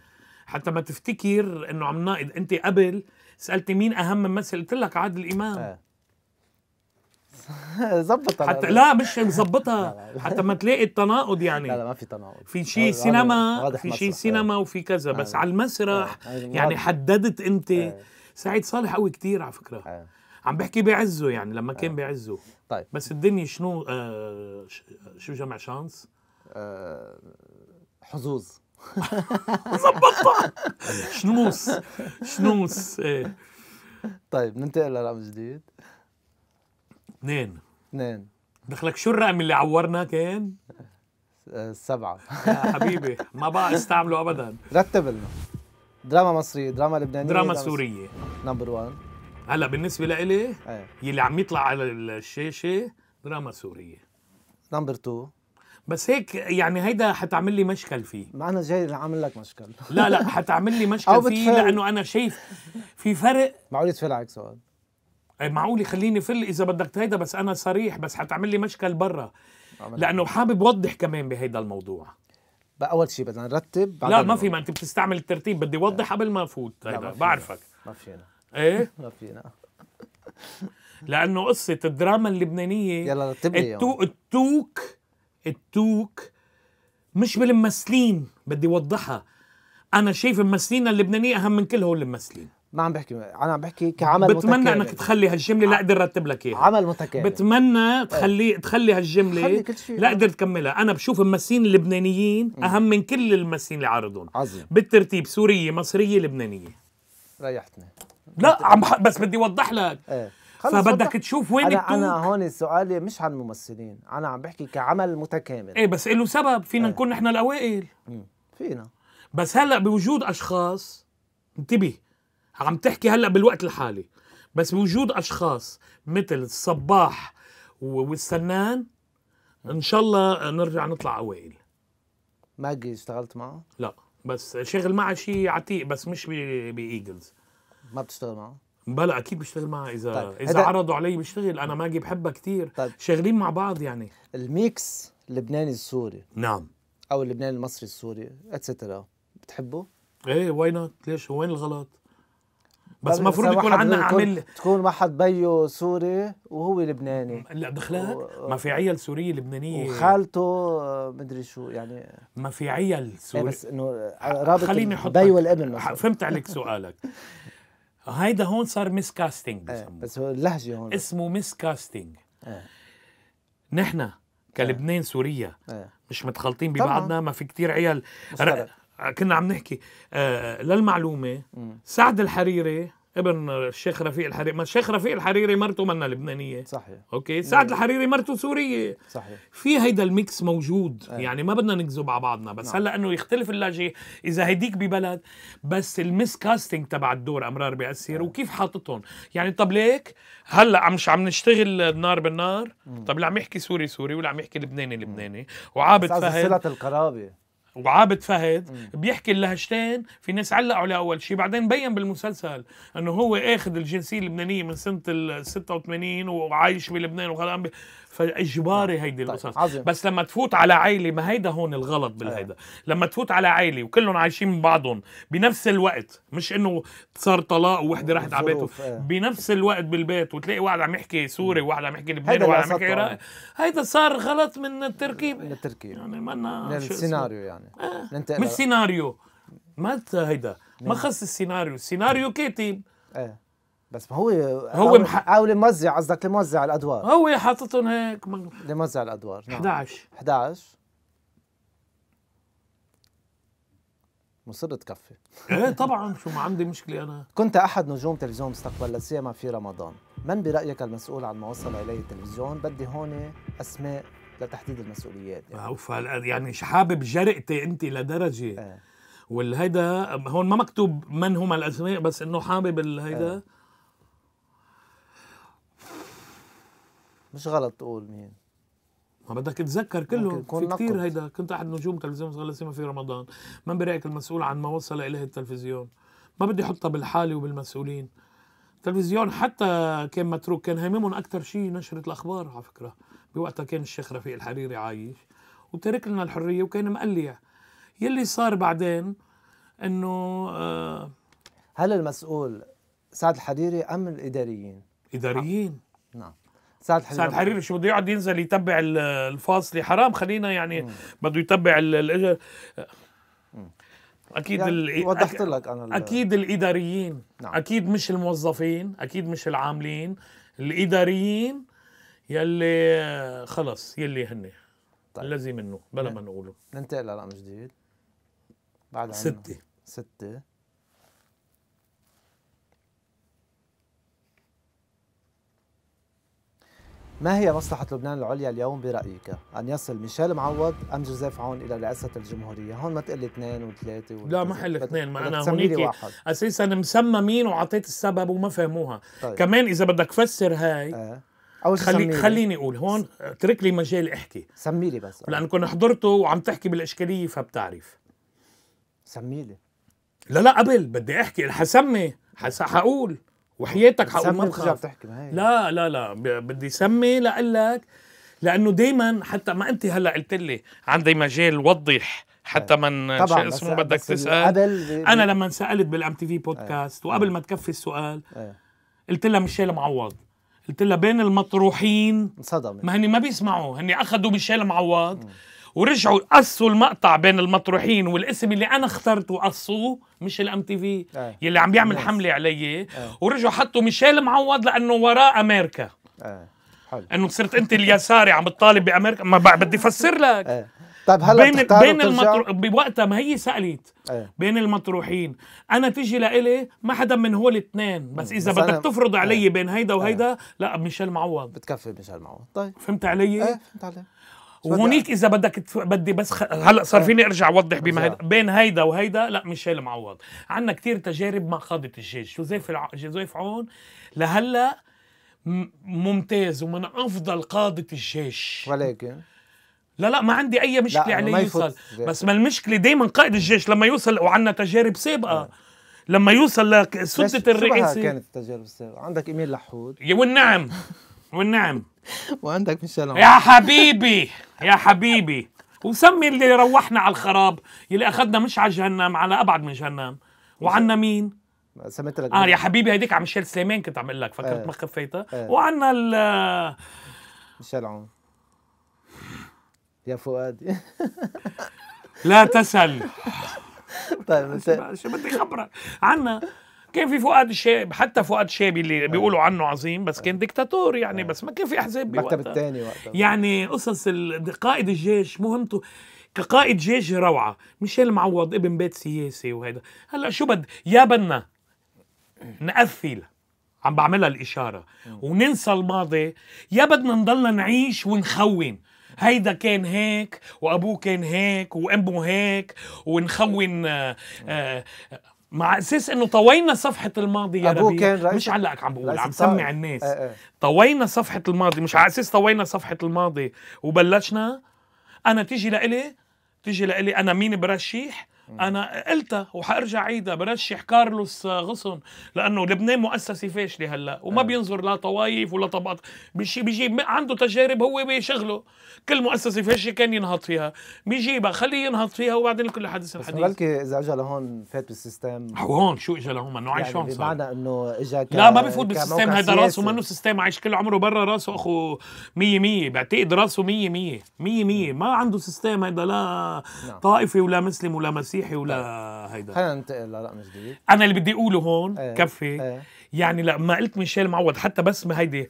حتى ما تفتكر انه عم ناقد انت قبل سالتني مين اهم ممثل قلت لك عادل امام آه. زبطها <laughs> حتى لا مش مزبطها حتى ما تلاقي التناقض يعني لا لا ما في تناقض في شيء سينما في شيء سينما وفي كذا بس أيوة. على المسرح أيوة، أيوة، يعني حددت انت سعيد صالح قوي كتير على فكره عم بحكي بعزه يعني لما كان بعزه طيب بس الدنيا شنو آه شو جمع شانس؟ آه حظوظ <laughs> ظبطها شنوس شنوس ايه طيب ننتقل لرقم جديد اثنين اثنين دخلك شو الرقم اللي عورنا كان؟ أه، سبعة يا حبيبي ما بقى استعمله ابدا رتب لنا دراما مصرية دراما لبنانية دراما, سورية نمبر 1 هلا بالنسبة لإلي ايه. يلي عم يطلع على الشاشة دراما سورية نمبر 2 بس هيك يعني هيدا حتعمل لي مشكل فيه ما انا جاي اعمل لك مشكل لا لا حتعمل لي مشكل <laughs> فيه لانه انا شايف في فرق معقول يتفلع عليك سؤال معقول يخليني فل اذا بدك هيدا بس انا صريح بس حتعمل لي مشكل برا لانه حابب اوضح كمان بهيدا الموضوع بقى اول شيء بدنا نرتب لا ما في ما انت بتستعمل الترتيب بدي اوضح قبل ما افوت هيدا طيب، بعرفك ما فينا ايه <laughs> ما فينا <laughs> لانه قصه الدراما اللبنانيه يلا رتب لي التو... التوك التوك مش بالممثلين بدي اوضحها انا شايف الممثلين اللبنانيه اهم من كل هول الممثلين ما عم بحكي انا عم بحكي كعمل بتمنى متكامل. انك تخلي هالجمله لا اقدر ارتب لك اياها عمل متكامل بتمنى إيه. تخلي تخلي هالجمله لا اقدر آه. تكملها انا بشوف المسين اللبنانيين اهم من كل الممثلين اللي عارضهم عظيم بالترتيب سوريه مصريه لبنانيه ريحتني لا عم بس بدي اوضح لك ايه. فبدك تشوف وين أنا, التوك. انا هون سؤالي مش عن الممثلين انا عم بحكي كعمل متكامل ايه بس له سبب فينا ايه. نكون نحن الاوائل فينا بس هلا بوجود اشخاص انتبه عم تحكي هلا بالوقت الحالي بس بوجود اشخاص مثل الصباح والسنان ان شاء الله نرجع نطلع اوائل ماجي اشتغلت معه؟ لا بس شغل معه شيء عتيق بس مش بايجلز ما بتشتغل معه؟ بلا اكيد بشتغل معها اذا طيب. اذا هدا... عرضوا علي بشتغل انا ماجي بحبها كثير طيب. شغلين مع بعض يعني الميكس اللبناني السوري نعم او اللبناني المصري السوري اتسترا بتحبه؟ ايه واي نوت ليش وين الغلط؟ بس المفروض يكون عندنا اعمال تكون واحد بيو سوري وهو لبناني لا بخلاك و... ما في عيال سوريه لبنانيه وخالته مدري شو يعني ما في عيال إيه، سوري بس انه رابط خليني احط بي والابن فهمت عليك سؤالك <laughs> هيدا هون صار ميس إيه، كاستنج بسموه بس هو اللهجه هون اسمه ميس إيه. كاستنج نحن كلبنان سوريا مش متخلطين ببعضنا ما في كتير عيال آه، كنا عم نحكي آه للمعلومه سعد الحريري ابن الشيخ رفيق الحريري ما الشيخ رفيق الحريري مرته منا لبنانيه صحيح اوكي سعد الحريري مرته سوريه صحيح في هيدا الميكس موجود أيه. يعني ما بدنا نكذب على بعضنا بس نعم. هلا انه يختلف اللاجئ اذا هديك ببلد بس كاستنج تبع الدور امرار بياثر أيه. وكيف حاططهم يعني طب ليك هلا عم مش عم نشتغل النار بالنار مم. طب اللي عم يحكي سوري سوري واللي عم يحكي لبناني لبناني وعابد فهد القرابه وعابد فهد بيحكي اللهجتين في ناس علقوا عليه اول شيء بعدين بين بالمسلسل انه هو اخذ الجنسيه اللبنانيه من سنه ال 86 وعايش بلبنان وخلقان ب... فاجباري آه. هيدي طيب، القصص بس لما تفوت على عيله ما هيدا هون الغلط آه. بالهيدا لما تفوت على عيله وكلهم عايشين من بعضهم بنفس الوقت مش انه صار طلاق ووحده راحت على بيته آه. بنفس الوقت بالبيت وتلاقي واحد عم يحكي سوري وواحد عم يحكي لبناني وواحد عم يحكي عراقي هيدا صار غلط من التركيب من التركيب يعني ما من السيناريو يعني معناها يعني. ننتقل مش سيناريو ما هيدا ما خص السيناريو السيناريو كاتب ايه بس ما هو هو مح... او قصدك يمزع الادوار هو حاططهم هيك من... الادوار نعم. 11 11 مصر تكفي ايه <laughs> طبعا شو ما عندي مشكله انا كنت احد نجوم تلفزيون مستقبل لا سيما في رمضان من برايك المسؤول عن ما وصل اليه التلفزيون بدي هون اسماء لتحديد المسؤوليات يعني, اوف يعني حابب جرأتي انت لدرجه آه. والهيدا هون ما مكتوب من هم الاسماء بس انه حابب الهيدا آه. مش غلط تقول مين ما بدك تتذكر كلهم في كثير هيدا كنت احد نجوم تلفزيون صغير سيما في رمضان من برايك المسؤول عن ما وصل اليه التلفزيون ما بدي احطها بالحالي وبالمسؤولين التلفزيون حتى كان متروك كان هيممهم اكثر شيء نشره الاخبار على فكره بوقتها كان الشيخ رفيق الحريري عايش وترك لنا الحريه وكان مقلع يلي صار بعدين انه آه هل المسؤول سعد الحريري ام الاداريين؟ اداريين آه. نعم سعد الحريري سعد الحريري شو بده يقعد ينزل يتبع الفاصله حرام خلينا يعني بده يتبع الاجر اكيد يعني وضحت أك... لك انا اكيد الاداريين نعم. اكيد مش الموظفين اكيد مش العاملين الاداريين يلي آه، خلص يلي هن طيب. الذي منه بلا ما نقوله ننتقل لرقم جديد بعد عنه. ستة ستة ما هي مصلحة لبنان العليا اليوم برأيك؟ أن يصل ميشيل معوض أم جوزيف عون إلى رئاسة الجمهورية؟ هون ما تقول لي اثنين وثلاثة لا ما حل اثنين ما أنا هونيك أساسا مسمى مين وعطيت السبب وما فهموها طيب. كمان إذا بدك فسر هاي آه. أو خلي خليني اقول هون اترك لي مجال احكي سميلي بس لانه كنت حضرته وعم تحكي بالاشكاليه فبتعرف سميلي لا لا قبل بدي احكي حسمي حس... حقول وحياتك حقول ما بخاف لا لا لا بدي سمي لاقول لك لانه دائما حتى ما انت هلا قلت لي عندي مجال وضح حتى من شو اسمه بدك تسال انا لما سالت بالام تي في بودكاست وقبل ما تكفي السؤال قلت لها مشيل معوض قلت لها بين المطروحين انصدمت ما هني ما بيسمعوا هني اخذوا ميشيل معوض ورجعوا قصوا المقطع بين المطروحين والاسم اللي انا اخترته قصوه مش الام آه. تي في يلي عم بيعمل ميز. حمله علي آه. ورجعوا حطوا ميشيل معوض لانه وراه امريكا آه. حلو انه صرت انت اليساري عم تطالب بامريكا ما بدي افسر لك آه. طيب هلا بين بين المطر... بوقتها ما هي سالت أيه. بين المطروحين انا تيجي لإلي ما حدا من هول الاثنين بس إيه، اذا بس بدك أنا... تفرض إيه. علي أيه. بين هيدا إيه. وهيدا أيه. لا ميشيل معوض بتكفي ميشيل معوض طيب فهمت علي؟ ايه فهمت علي وهونيك اذا بدك تف... بدي بس خ... هلا صار فيني ارجع اوضح بما هيدا. بين هيدا وهيدا لا ميشيل معوض عندنا كثير تجارب مع قاده الجيش جوزيف الع... جوزيف عون لهلا ممتاز ومن افضل قاده الجيش ولكن لا لا ما عندي اي مشكله عليه يوصل بس ما المشكله دايما قائد الجيش لما يوصل وعندنا تجارب سابقه إيه. لما يوصل لسدة الرئاسة كانت التجارب السابقة عندك إيميل لحود والنعم والنعم <laughs> وعندك ميشيل يا حبيبي يا حبيبي وسمي اللي روحنا على الخراب اللي أخذنا مش على جهنم على أبعد من جهنم وعنا مين؟ سميت لك اه يا حبيبي هيديك على ميشيل سليمان كنت عم اقول لك فكرت ايه. ما خفيتها ايه. وعنا ال ميشيل عون يا فؤاد <laughs> لا تسأل <laughs> طيب انت شو بدي خبرك عنا كان في فؤاد الشيب حتى فؤاد الشابي اللي أيوة. بيقولوا عنه عظيم بس كان أيوة. دكتاتور يعني أيوة. بس ما كان في احزاب مكتب الثاني وقتها يعني قصص قائد الجيش مهمته كقائد جيش روعه ميشيل معوض ابن بيت سياسي وهذا هلا شو بد يا بدنا نقفل عم بعملها الاشاره أمم. وننسى الماضي يا بدنا نضلنا نعيش ونخون هيدا كان هيك وابوه كان هيك وامه هيك ونخون آه، آه، مع اساس انه طوينا صفحه الماضي يا أبوه كان رئيس مش علقك عم بقول عم سمع الناس آه آه. طوينا صفحه الماضي مش على اساس طوينا صفحه الماضي وبلشنا انا تيجي لإلي تيجي لإلي انا مين برشيح انا قلتها وحارجع عيدها برشح كارلوس غصن لانه لبنان مؤسسه فاشله هلا وما آه. بينظر لا طوايف ولا طبقات بشي بيجيب عنده تجارب هو بشغله كل مؤسسه فاشله كان ينهض فيها بيجيبها خليه ينهض فيها وبعدين كل حديث حديث بلكي اذا اجى لهون فات بالسيستم هون شو اجى لهون انه عايش يعني هون بمعنى انه اجى لا ما بيفوت بالسيستم هذا راسه منه سيستم عايش كل عمره برا راسه اخو 100 100 بعتقد راسه 100 100 100 100 ما عنده سيستم هذا لا نعم. طائفي ولا مسلم ولا مسيحي مسيحي ولا طيب. هيدا خلينا ننتقل لرقم جديد انا اللي بدي اقوله هون ايه. كفي ايه. يعني لما قلت ميشيل معوض حتى بس ما هيدي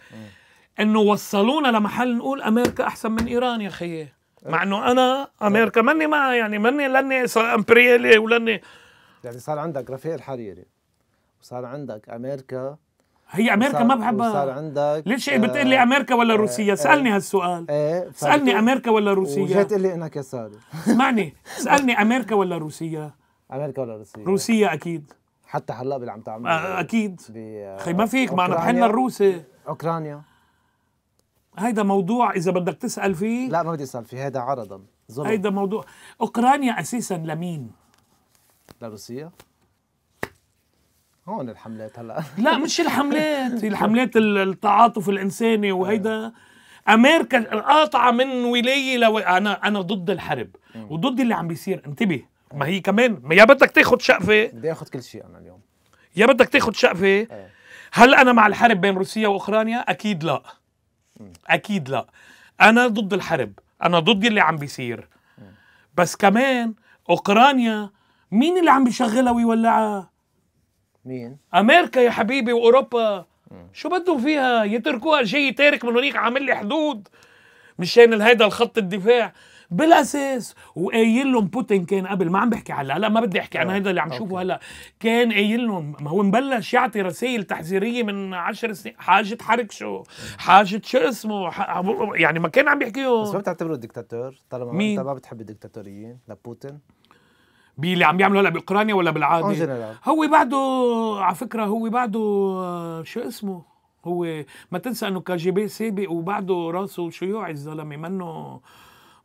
انه وصلونا لمحل نقول امريكا احسن من ايران يا خيي إيه. مع انه انا امريكا إيه. ماني معها يعني ماني لاني امبريالي ولاني يعني صار عندك رفيق الحريري وصار عندك امريكا هي امريكا ما بحبها صار عندك ليش بتقول لي آه، امريكا ولا آه، روسيا؟ آه، سالني هالسؤال ايه سالني امريكا ولا روسيا وجيت تقول لي انك كساري اسمعني <laughs> سالني امريكا ولا روسيا؟ امريكا ولا روسيا؟ روسيا اكيد حتى هلا اللي عم تعمله اكيد خي ما فيك معنا بحنا الروسي اوكرانيا هيدا موضوع اذا بدك تسال فيه لا ما بدي اسال فيه هيدا عرضا ظلم هيدا موضوع اوكرانيا اساسا لمين؟ لروسيا؟ هون الحملات هلا <laughs> لا مش الحملات <laughs> الحملات التعاطف الانساني وهيدا إيه. امريكا قاطعه من ولايه لو انا انا ضد الحرب وضد اللي عم بيصير انتبه ما هي كمان ما يا بدك تاخذ شقفه بدي اخذ كل شيء انا اليوم يا بدك تاخذ شقفه إيه. هل انا مع الحرب بين روسيا واوكرانيا اكيد لا اكيد لا انا ضد الحرب انا ضد اللي عم بيصير بس كمان اوكرانيا مين اللي عم بيشغلها ويولعها مين؟ امريكا يا حبيبي واوروبا شو بدهم فيها يتركوها جاي تارك من هنيك عامل لي حدود مشان هيدا الخط الدفاع بالاساس وقايل لهم بوتين كان قبل ما عم بحكي هلا هلا ما بدي احكي عن هذا اللي عم شوفه هلا كان قايل لهم ما هو مبلش يعطي رسائل تحذيريه من 10 سنين حاجه حرك شو حاجه شو اسمه يعني ما كان عم يحكيهم بس ما بتعتبره دكتاتور طالما انت ما بتحب الدكتاتوريين لبوتين باللي عم بيعمله هلا باوكرانيا ولا بالعادي هو بعده على فكره هو بعده آه، شو اسمه هو ما تنسى انه بي سابق وبعده راسه شيوعي الزلمه منه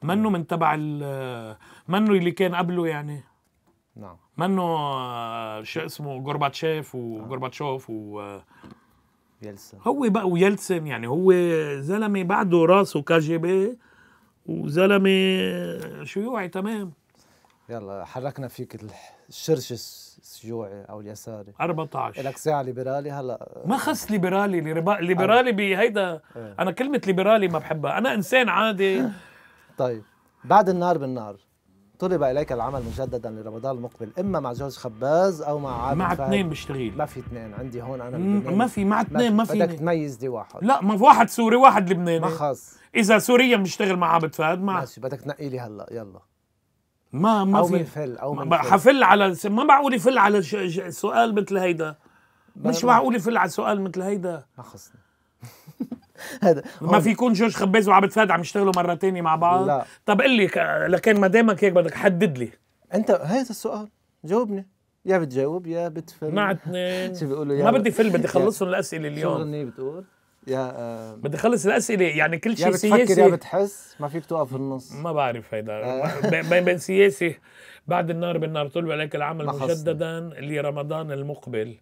منه نعم. من تبع ال منه اللي كان قبله يعني نعم منه آه، شو اسمه غورباتشيف وغورباتشوف و آه. يلسن هو بقى ويلسن يعني هو زلمه بعده راسه بي وزلمه شيوعي تمام يلا حركنا فيك الشرش الشيوعي او اليساري 14 لك ساعه ليبرالي هلا ما خص ليبرالي ليبرالي بهيدا إيه. انا كلمه ليبرالي ما بحبها انا انسان عادي طيب بعد النار بالنار طلب اليك العمل مجددا لرمضان المقبل اما مع جورج خباز او مع عادل مع اثنين بشتغل ما في اثنين عندي هون انا ما في مع اثنين ما في بدك تميز دي واحد لا ما في واحد سوري واحد لبناني ما خص اذا سوريا بنشتغل مع عابد فهد ما ماشي بدك تنقي لي هلا يلا ما ما أو في فل أو من حفل على ما معقول يفل على ش... ش... سؤال مثل هيدا مش معقول يفل على سؤال مثل هيدا ما خصني <laughs> هذا ما في يكون جورج خباز وعبد فهد عم يشتغلوا مره ثانيه مع بعض لا طب قل لي لكن ما دامك هيك بدك حدد لي انت هذا السؤال جاوبني يا بتجاوب يا بتفل مع اثنين <laughs> شو بيقولوا ما بدي فل بدي <laughs> خلصهم الاسئله اليوم شو بتقول يا آه، بدي اخلص الاسئله يعني كل شيء سياسي يا بتفكر يا بتحس ما فيك توقف بالنص ما بعرف هيدا آه. بين بين سياسي بعد النار بالنار طلب عليك العمل مجددا لرمضان المقبل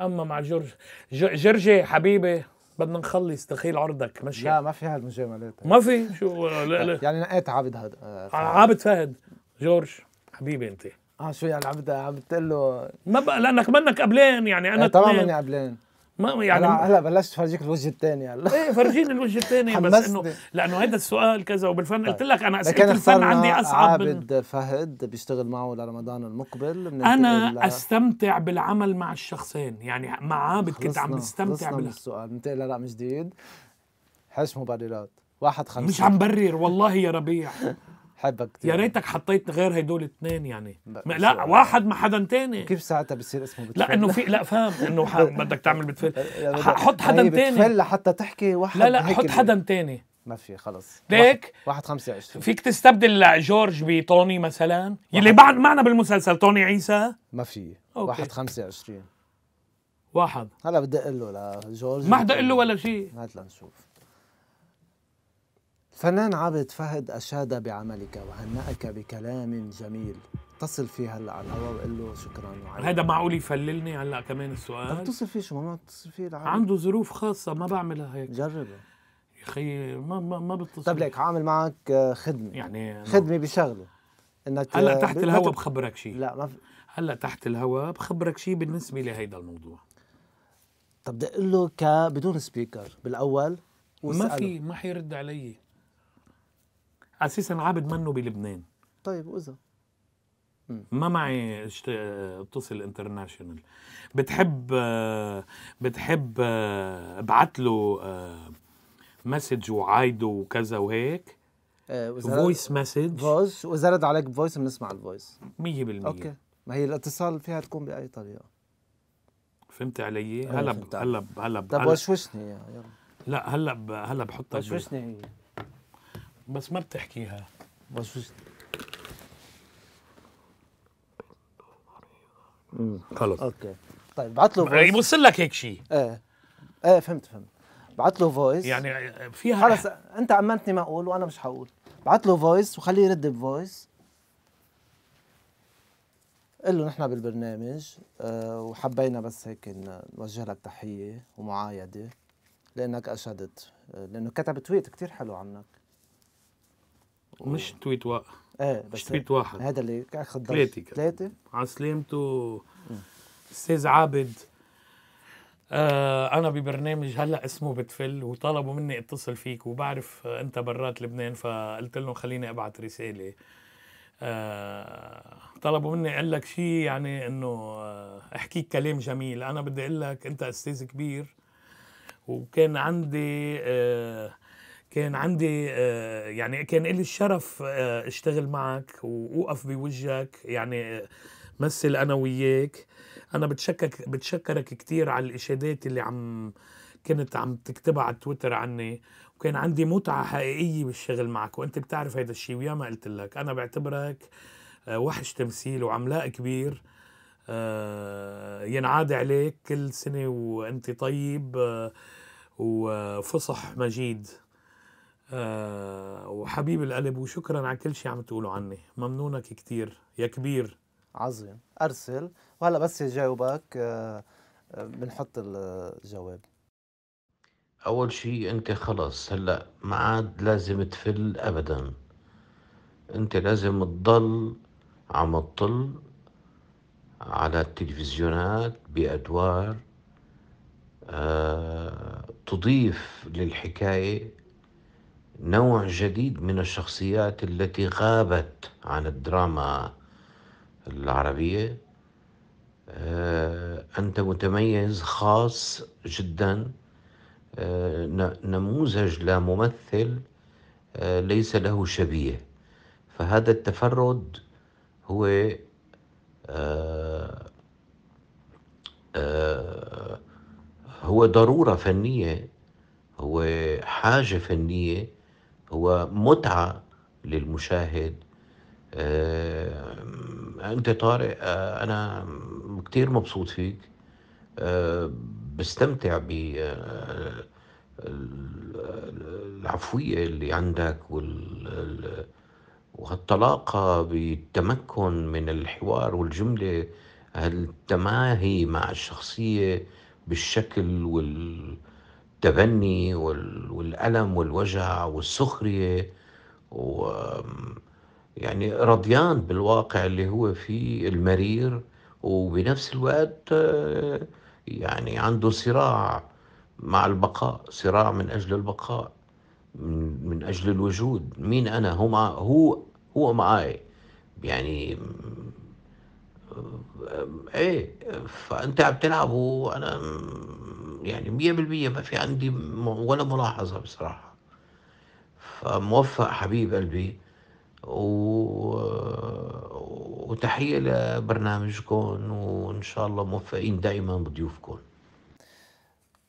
اما مع جورج جرجي حبيبي بدنا نخلص تخيل عرضك مشي لا ما في هالمجاملات ما في شو آه، لا لا. يعني نقيت عابد هذا عابد فهد جورج حبيبي انت اه شو يعني عم عم بتقول له ما بقى لانك منك قبلان يعني انا طبعا مني قبلان ما يعني هلا بلشت فرجيك الوجه الثاني هلا ايه فرجيني الوجه الثاني بس انه لانه هذا السؤال كذا وبالفن قلت لك انا اسئله الفن عندي اصعب عابد فهد بيشتغل معه لرمضان المقبل انا استمتع بالعمل مع الشخصين يعني مع عابد كنت عم بستمتع بالسؤال السؤال ننتقل لرقم جديد حس مبررات واحد خمسة مش عم برر والله يا ربيع حبك كتير يا ريتك حطيت غير هدول اثنين يعني لا, لا واحد مع حدا تاني كيف ساعتها بصير اسمه بتفل لا انه في لا فاهم انه <laughs> بدك تعمل بتفل حط حدا طيب، تاني بتفل لحتى تحكي واحد لا لا حط حدا تاني ما في خلص ليك واحد, خمسة عشرين فيك تستبدل جورج بتوني مثلا يلي بعد معنا بالمسلسل توني عيسى ما في أوكي. واحد خمسة عشرين واحد هلا بدي اقول له لجورج ما حدا قال له ولا شيء هات لنشوف فنان عابد فهد أشاد بعملك وهنأك بكلام جميل اتصل فيه هلا على الهواء وقول له شكرا وعليك هذا معقول يفللني هلا كمان السؤال اتصل فيه شو ما اتصل فيه العالم. عنده ظروف خاصه ما بعملها هيك جربه يا اخي ما ما ما بتصل طيب ليك عامل معك خدمه يعني خدمه بشغله انك هلا تحت الهواء بخبرك شيء لا ما في هلا تحت الهواء بخبرك شيء بالنسبه لهيدا الموضوع طب بدي اقول له بدون سبيكر بالاول وسأله. ما في ما حيرد علي اساسا عابد منه بلبنان طيب واذا ما معي اتصل انترناشونال بتحب بتحب ابعت له مسج آه، وعايده وكذا وهيك فويس مسج فويس واذا رد عليك فويس بنسمع الفويس 100% اوكي ما هي الاتصال فيها تكون باي طريقه فهمت علي؟ إيه، هلا هلا هلا طب وشوشني يلا لا هلا هلا بحطها وشوشني هي بس ما بتحكيها بس خلص اوكي طيب بعث له فويس يعني يبص لك هيك شيء ايه ايه فهمت فهمت بعث له فويس يعني فيها خلص انت امنتني ما اقول وانا مش حقول بعث له فويس وخليه يرد بفويس قل له نحن بالبرنامج آه، وحبينا بس هيك نوجه لك تحيه ومعايده لانك اشدت آه، لانه كتب تويت كثير حلو عنك مش تويت واحد ايه بس مش تويت واحد هذا اللي اخذ ثلاثه ثلاثه على سلامته استاذ عابد آه انا ببرنامج هلا اسمه بتفل وطلبوا مني اتصل فيك وبعرف انت برات لبنان فقلت لهم خليني ابعت رساله آه طلبوا مني اقول لك شيء يعني انه آه، احكيك كلام جميل انا بدي اقول لك انت استاذ كبير وكان عندي آه كان عندي آه، يعني كان لي الشرف آه، اشتغل معك واوقف بوجهك يعني آه، مثل انا وياك انا بتشكك بتشكرك كثير على الاشادات اللي عم كنت عم تكتبها على تويتر عني وكان عندي متعه حقيقيه بالشغل معك وانت بتعرف هيدا الشيء ما قلت لك انا بعتبرك وحش تمثيل وعملاق كبير ينعاد عليك كل سنه وانت طيب وفصح مجيد آه، وحبيب القلب وشكرا على كل شيء عم تقولوا عني ممنونك كثير يا كبير عظيم ارسل وهلا بس يجاوبك آه، آه، بنحط الجواب اول شيء انت خلص هلا ما عاد لازم تفل ابدا انت لازم تضل عم تطل على التلفزيونات بادوار آه تضيف للحكايه نوع جديد من الشخصيات التي غابت عن الدراما العربية آه، أنت متميز خاص جدا آه، نموذج لممثل آه، ليس له شبيه فهذا التفرد هو هو ضرورة فنية هو حاجة فنية هو متعة للمشاهد آه أنت طارق آه أنا كتير مبسوط فيك آه بستمتع ب آه، العفوية اللي عندك وهالطلاقة بالتمكن من الحوار والجملة هالتماهي مع الشخصية بالشكل وال التبني والألم والوجع والسخرية و يعني رضيان بالواقع اللي هو فيه المرير وبنفس الوقت يعني عنده صراع مع البقاء صراع من أجل البقاء من, من أجل الوجود مين أنا هو مع هو هو معي يعني ايه فانت عم تلعبه انا يعني مية بالمية ما في عندي ولا ملاحظة بصراحة فموفق حبيب قلبي و... وتحية لبرنامجكم وإن شاء الله موفقين دائما بضيوفكم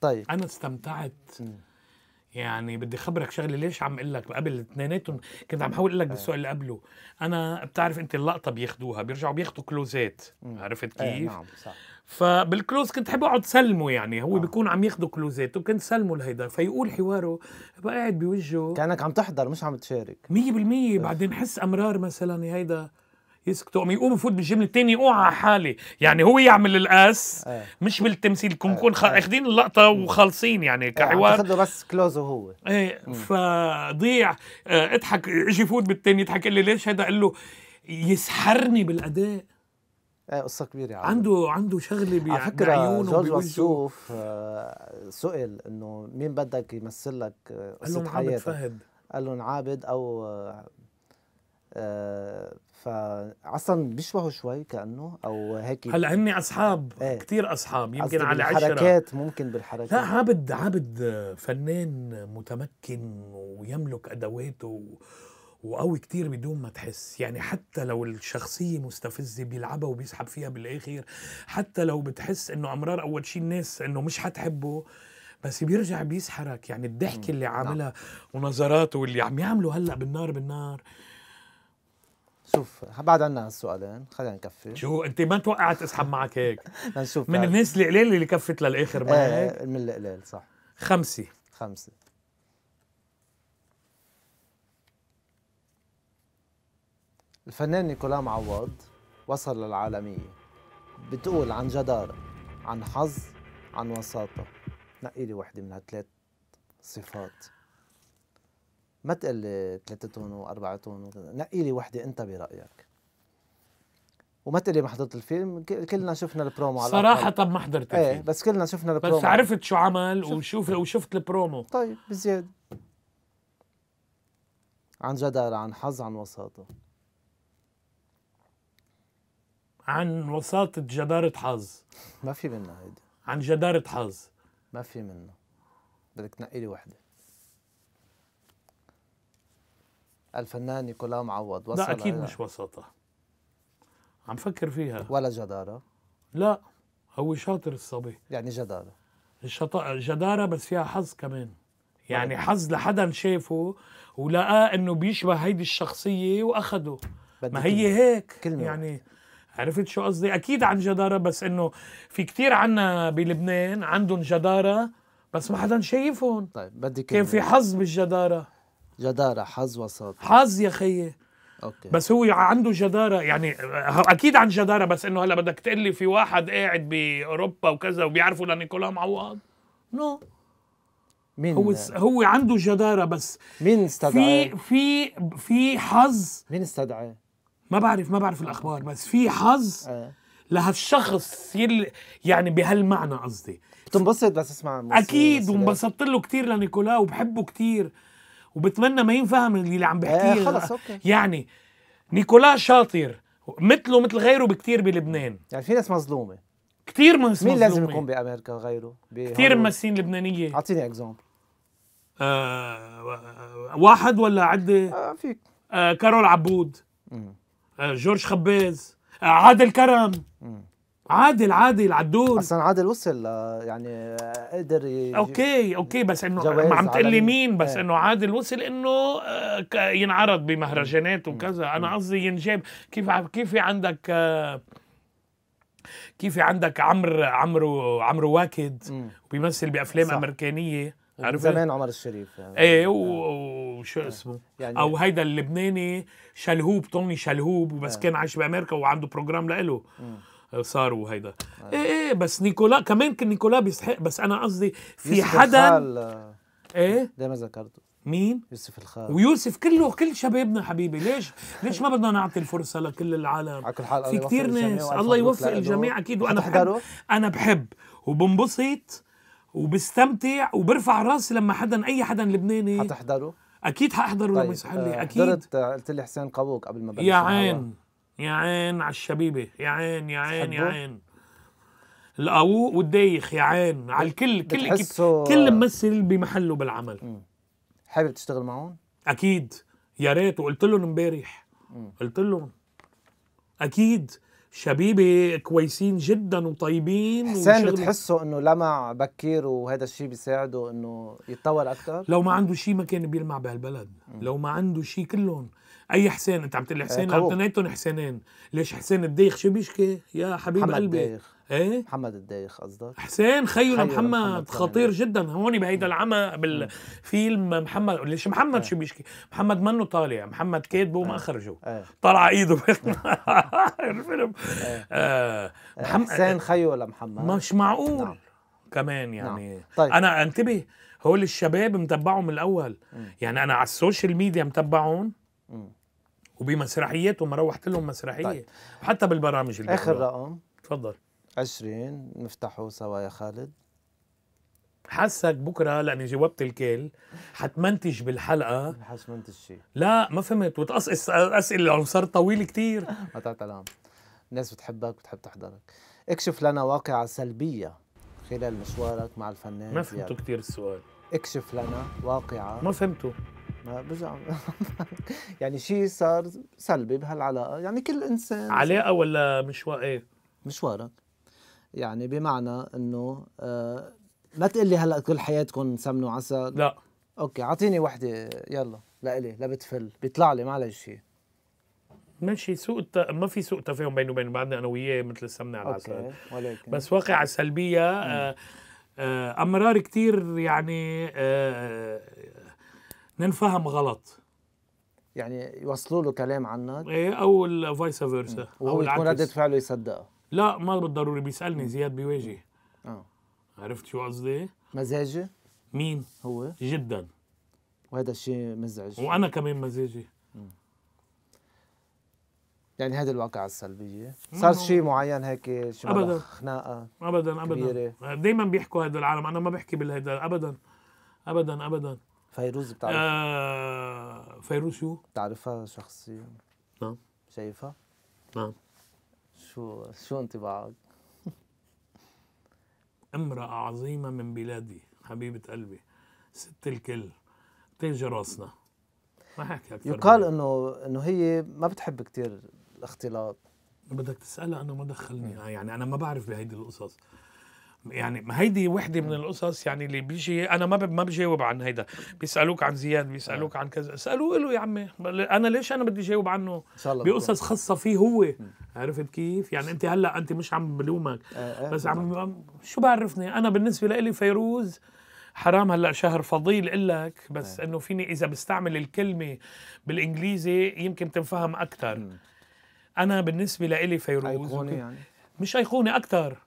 طيب أنا استمتعت يعني بدي خبرك شغله ليش عم اقول لك قبل اثنيناتهم كنت عم حاول اقول لك آه. بالسؤال اللي قبله انا بتعرف انت اللقطه بياخدوها بيرجعوا بياخدوا كلوزات عرفت إيه، كيف؟ نعم صح فبالكلوز كنت حب اقعد سلمه يعني هو آه. بيكون عم ياخذ كلوزات وكنت سلمه لهيدا فيقول حواره بقى قاعد بوجهه كانك عم تحضر مش عم تشارك 100% إيه. بعدين حس امرار مثلا هيدا يسكتوا قام يقوم يفوت بالجمله الثانيه يقوم على حالي يعني هو يعمل الاس ايه. مش بالتمثيل كون كون إيه. خ... إيه. اخذين اللقطه وخالصين يعني كحوار ايه. اخذوا بس كلوز وهو ايه فضيع آه، اضحك اجي فوت بالثاني يضحك قال لي ليش هذا قال له يسحرني بالاداء ايه قصه كبيره يعني. عنده عنده شغله بي... على فكره جورج وسوف آه، سئل انه مين بدك يمثل لك آه، قصه حياتك فهد قال لهم عابد او آه, آه، اصلا بيشبهوا شوي كانه او هيك هلا هن اصحاب ايه كثير اصحاب يمكن على عشرة بالحركات ممكن بالحركات لا عابد عابد فنان متمكن ويملك ادواته وقوي كتير بدون ما تحس يعني حتى لو الشخصية مستفزة بيلعبها وبيسحب فيها بالآخر حتى لو بتحس إنه أمرار أول شيء الناس إنه مش حتحبه بس بيرجع بيسحرك يعني الضحكة اللي نعم. عاملها ونظراته واللي عم يعمله هلا بالنار بالنار شوف بعد عنا السؤالين خلينا نكفي شو انت ما توقعت اسحب معك هيك <laughs> لنشوف من الناس القليل اللي كفت للاخر معك إيه، آه من القليل صح خمسه خمسه الفنان نيكولا معوض وصل للعالمية بتقول عن جدارة عن حظ عن وساطة نقي لي وحدة من هالثلاث صفات ما تقول لي ثلاثة تون وأربعة تون نقي لي وحدة أنت برأيك وما تقلي ما حضرت الفيلم كلنا شفنا البرومو على صراحة طب ما حضرت إيه، الفيلم ايه بس كلنا شفنا البرومو بس عرفت شو عمل وشوف وشفت البرومو طيب بزيادة عن جدارة عن حظ عن وساطة عن وساطة جدارة حظ ما في منها هيدي عن جدارة حظ ما في منها بدك تنقي لي وحدة الفنان نيكولا معوض وصل لا أكيد مش وساطة عم فكر فيها ولا جدارة لا هو شاطر الصبي يعني جدارة الشط... جدارة بس فيها حظ كمان يعني طيب. حظ لحدا شافه ولقى انه بيشبه هيدي الشخصية واخده ما هي هيك كلمة يعني عرفت شو قصدي اكيد عن جداره بس انه في كتير عنا بلبنان عندهم جداره بس ما حدا شايفهم طيب بدي كان في حظ بالجداره جداره حظ وساطه حظ يا خيي أوكي. بس هو عنده جدارة يعني أكيد عن جدارة بس إنه هلا بدك تقول لي في واحد قاعد بأوروبا وكذا وبيعرفوا لنيكولا معوض نو مين هو هو عنده جدارة بس مين استدعاه؟ في في في حظ مين استدعاه؟ ما بعرف ما بعرف الاخبار بس في حظ آه. لهالشخص يل يعني بهالمعنى قصدي بتنبسط بس اسمع اكيد وانبسطت له كثير لنيكولا وبحبه كثير وبتمنى ما ينفهم اللي عم بحكيه آه خلص اوكي يعني نيكولا شاطر مثله مثل غيره بكثير بلبنان يعني في ناس مظلومه كثير من مين لازم يكون بامريكا غيره؟ كثير ممثلين لبنانيه اعطيني اكزامبل آه واحد ولا عده؟ آه فيك آه كارول عبود مم. آه، جورج خباز آه، عادل كرم عادل عادل عدول اصلا عادل وصل آه، يعني قدر اوكي اوكي بس انه ما عم تقول لي مين بس إيه. انه عادل وصل انه ينعرض بمهرجانات وكذا انا قصدي ينجاب كيف كيف في عندك كيف في عندك عمرو عمرو عمرو واكد بيمثل بافلام صح. امريكانيه عرفت زمان إيه؟ عمر الشريف يعني. ايه وشو إيه. اسمه يعني او هيدا اللبناني شلهوب طوني شلهوب وبس آه. كان عايش بامريكا وعنده بروجرام لإله صار وهيدا آه. ايه ايه بس نيكولا كمان كان نيكولا بيستحق بس انا قصدي في حدا آه. ايه ده ما ذكرته مين؟ يوسف الخال ويوسف كله كل شبابنا حبيبي ليش ليش ما بدنا نعطي الفرصه لكل العالم على كل حال في كثير ناس الله يوفق الجميع اكيد وانا بحب انا بحب وبنبسط وبستمتع وبرفع راسي لما حدا اي حدا لبناني حتحضره اكيد حاحضر طيب. لميس لي آه، اكيد حضرت آه، قلت لي حسين قبوك قبل ما يا عين يا عين على الشبيبه يا عين يا عين يا عين القاووق والدايخ يا عين على الكل كل كل ممثل بمحله بالعمل حابب تشتغل معهم؟ اكيد يا ريت وقلت لهم امبارح قلت لهم اكيد شبيبه كويسين جدا وطيبين حسين بتحسه انه لمع بكير وهذا الشيء بيساعده انه يتطور اكثر لو ما عنده شيء ما كان بيلمع بهالبلد لو ما عنده شيء كلهم اي حسين انت عم تقول إيه، حسين اثنيناتهم حسينين ليش حسين الديخ شو بيشكي يا حبيب قلبي الديخ. ايه محمد الدايخ قصدك حسين خيو لمحمد خطير جدا هون بهيدا العمى بالفيلم محمد ليش آه. محمد ايه. شو بيشكي محمد منه طالع محمد كاتبه وما ايه. اخرجه آه. ايه. طلع ايده آه. <laughs> الفيلم ايه. آه. حسين خيو لمحمد مش معقول نعم. كمان نعم. يعني نعم. طيب. انا انتبه هول الشباب متبعهم من الاول م. يعني انا على السوشيال ميديا متبعهم وبمسرحياتهم روحت لهم مسرحيه طيب. حتى بالبرامج اللي اخر رقم تفضل 20 نفتحه سوا يا خالد حاسك بكره لاني جاوبت الكل حتمنتج بالحلقه ما حتمنتج شيء لا ما فهمت وتقصقص اسئله صار طويل كثير قطع <laughs> كلام الناس بتحبك بتحب تحضرك اكشف لنا واقعة سلبية خلال مشوارك مع الفنان ما فهمتوا كثير السؤال اكشف لنا واقعة ما فهمتوا ما برجع <laughs> يعني شيء صار سلبي بهالعلاقة يعني كل إنسان علاقة ولا مشوار إيه؟ مشوارك يعني بمعنى انه آه، ما تقول لي هلا كل حياتكم سمن وعسل لا اوكي اعطيني وحده يلا لإلي لا بتفل بيطلع لي ما عليه شيء ماشي سوء الت... ما في سوء تفاهم بيني وبين بعضنا انا وياه مثل السمنه على العسل ولكن. بس واقع السلبيه آه، آه، امرار كثير يعني ننفهم غلط يعني يوصلوا له كلام عنك ايه او الفايس فيرسا او يكون رده فعله يصدقها لا ما بالضروري بيسالني زياد بيواجه اه عرفت شو قصدي؟ مزاجي؟ مين؟ هو جدا وهذا الشيء مزعج وانا كمان مزاجي يعني هذه الواقعة السلبية صار شيء معين هيك شو أبدا خناقة أبدا أبدا دايما بيحكوا هذا العالم أنا ما بحكي بالهيدا أبدا أبدا أبدا فيروز بتعرف آه فيروز شو؟ بتعرفها شخصيا نعم شايفها؟ نعم شو شو انطباعك؟ <laughs> امرأة عظيمة من بلادي حبيبة قلبي ست الكل تاج راسنا ما حكي أكثر يقال انه انه هي ما بتحب كثير الاختلاط بدك تسألها انا ما دخلني آه، يعني انا ما بعرف بهيدي القصص يعني ما هيدي وحده من القصص يعني اللي بيجي انا ما ما بجاوب عن هيدا بيسالوك عن زياد بيسالوك آه. عن كذا اسالوه له يا عمي انا ليش انا بدي جاوب عنه بقصص خاصه فيه هو عرفت كيف؟ يعني انت هلا انت مش عم بلومك آه، آه. بس عم شو بعرفني انا بالنسبه لي فيروز حرام هلا شهر فضيل لك بس آه. انه فيني اذا بستعمل الكلمه بالانجليزي يمكن تنفهم اكثر انا بالنسبه لي فيروز ايقونه يعني مش ايقونه اكثر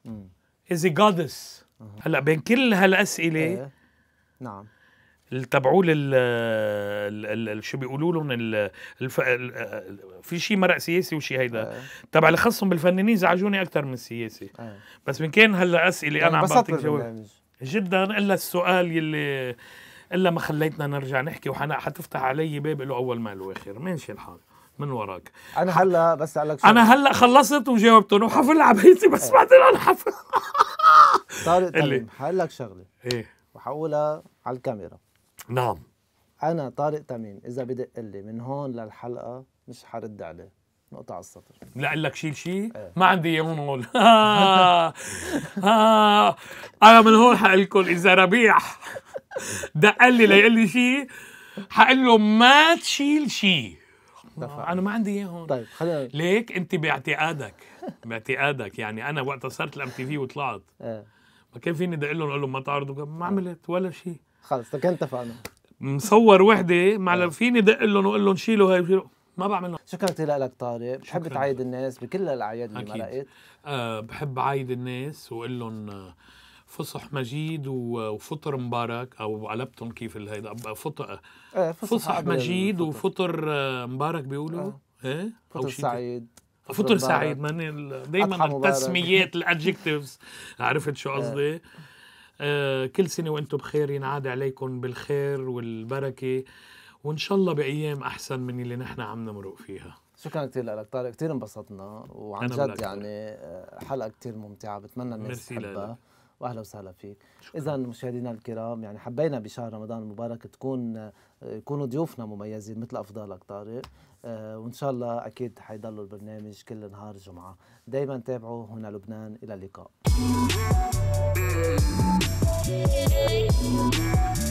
از جادس هلا بين كل هالاسئله إيه. نعم تبعوه لل شو بيقولوا لهم الف... في شيء مرق سياسي وشيء هيدا آه. تبع اللي خصهم بالفنانين زعجوني اكثر من السياسي آه. بس من كان هلا اسئله انا عم بعطيك جواب جدا الا السؤال يلي الا ما خليتنا نرجع نحكي وحنا حتفتح علي باب له اول ما له اخر ماشي الحال من وراك انا هلا بس لك انا هلا خلصت وجاوبتهم وحفل عبيتي بس آه. بعدين انا حفل طارق <laughs> تميم هلا لك شغله ايه وحقولها على الكاميرا نعم انا طارق تميم اذا بدق لي من هون للحلقه مش حرد عليه نقطة على السطر لا لك شيل شيء ايه. ما عندي اياه هون هول انا من هون حقول لكم اذا ربيع <laughs> دق لي ليقول لي شيء حقول له ما تشيل شيء انا ما عندي اياه هون طيب خلينا ليك انت باعتقادك باعتقادك يعني انا وقتها صرت الام تي في وطلعت ايه. ما كان فيني دق لهم اقول لهم ما تعرضوا ما عملت ولا شيء خلص طب اتفقنا مصور وحده مع فيني دق لهم واقول لهم شيلوا هاي وشيلوا ما بعمل شكرا كثير لك طارق بتحب تعايد الناس بكل الاعياد اللي مرقت أه بحب عايد الناس واقول لهم آه، فصح مجيد وفطر مبارك او قلبتهم كيف الهيدا فطر إيه، فصح, فصح مجيد وفطر آه، مبارك بيقولوا آه. ايه فطر سعيد فطر سعيد ماني دائما التسميات الادجكتيفز عرفت شو إيه. قصدي؟ آه، كل سنة وأنتم بخير ينعاد عليكم بالخير والبركة وإن شاء الله بأيام أحسن من اللي نحن عم نمرق فيها شكرا كثير لك طارق كثير انبسطنا وعن جد يعني آه، حلقه كثير ممتعه بتمنى الناس تحبها واهلا وسهلا فيك اذا مشاهدينا الكرام يعني حبينا بشهر رمضان المبارك تكون آه، يكونوا ضيوفنا مميزين مثل افضالك طارق وان شاء الله اكيد حيضلوا البرنامج كل نهار جمعه دائما تابعوا هنا لبنان الى اللقاء Thank you.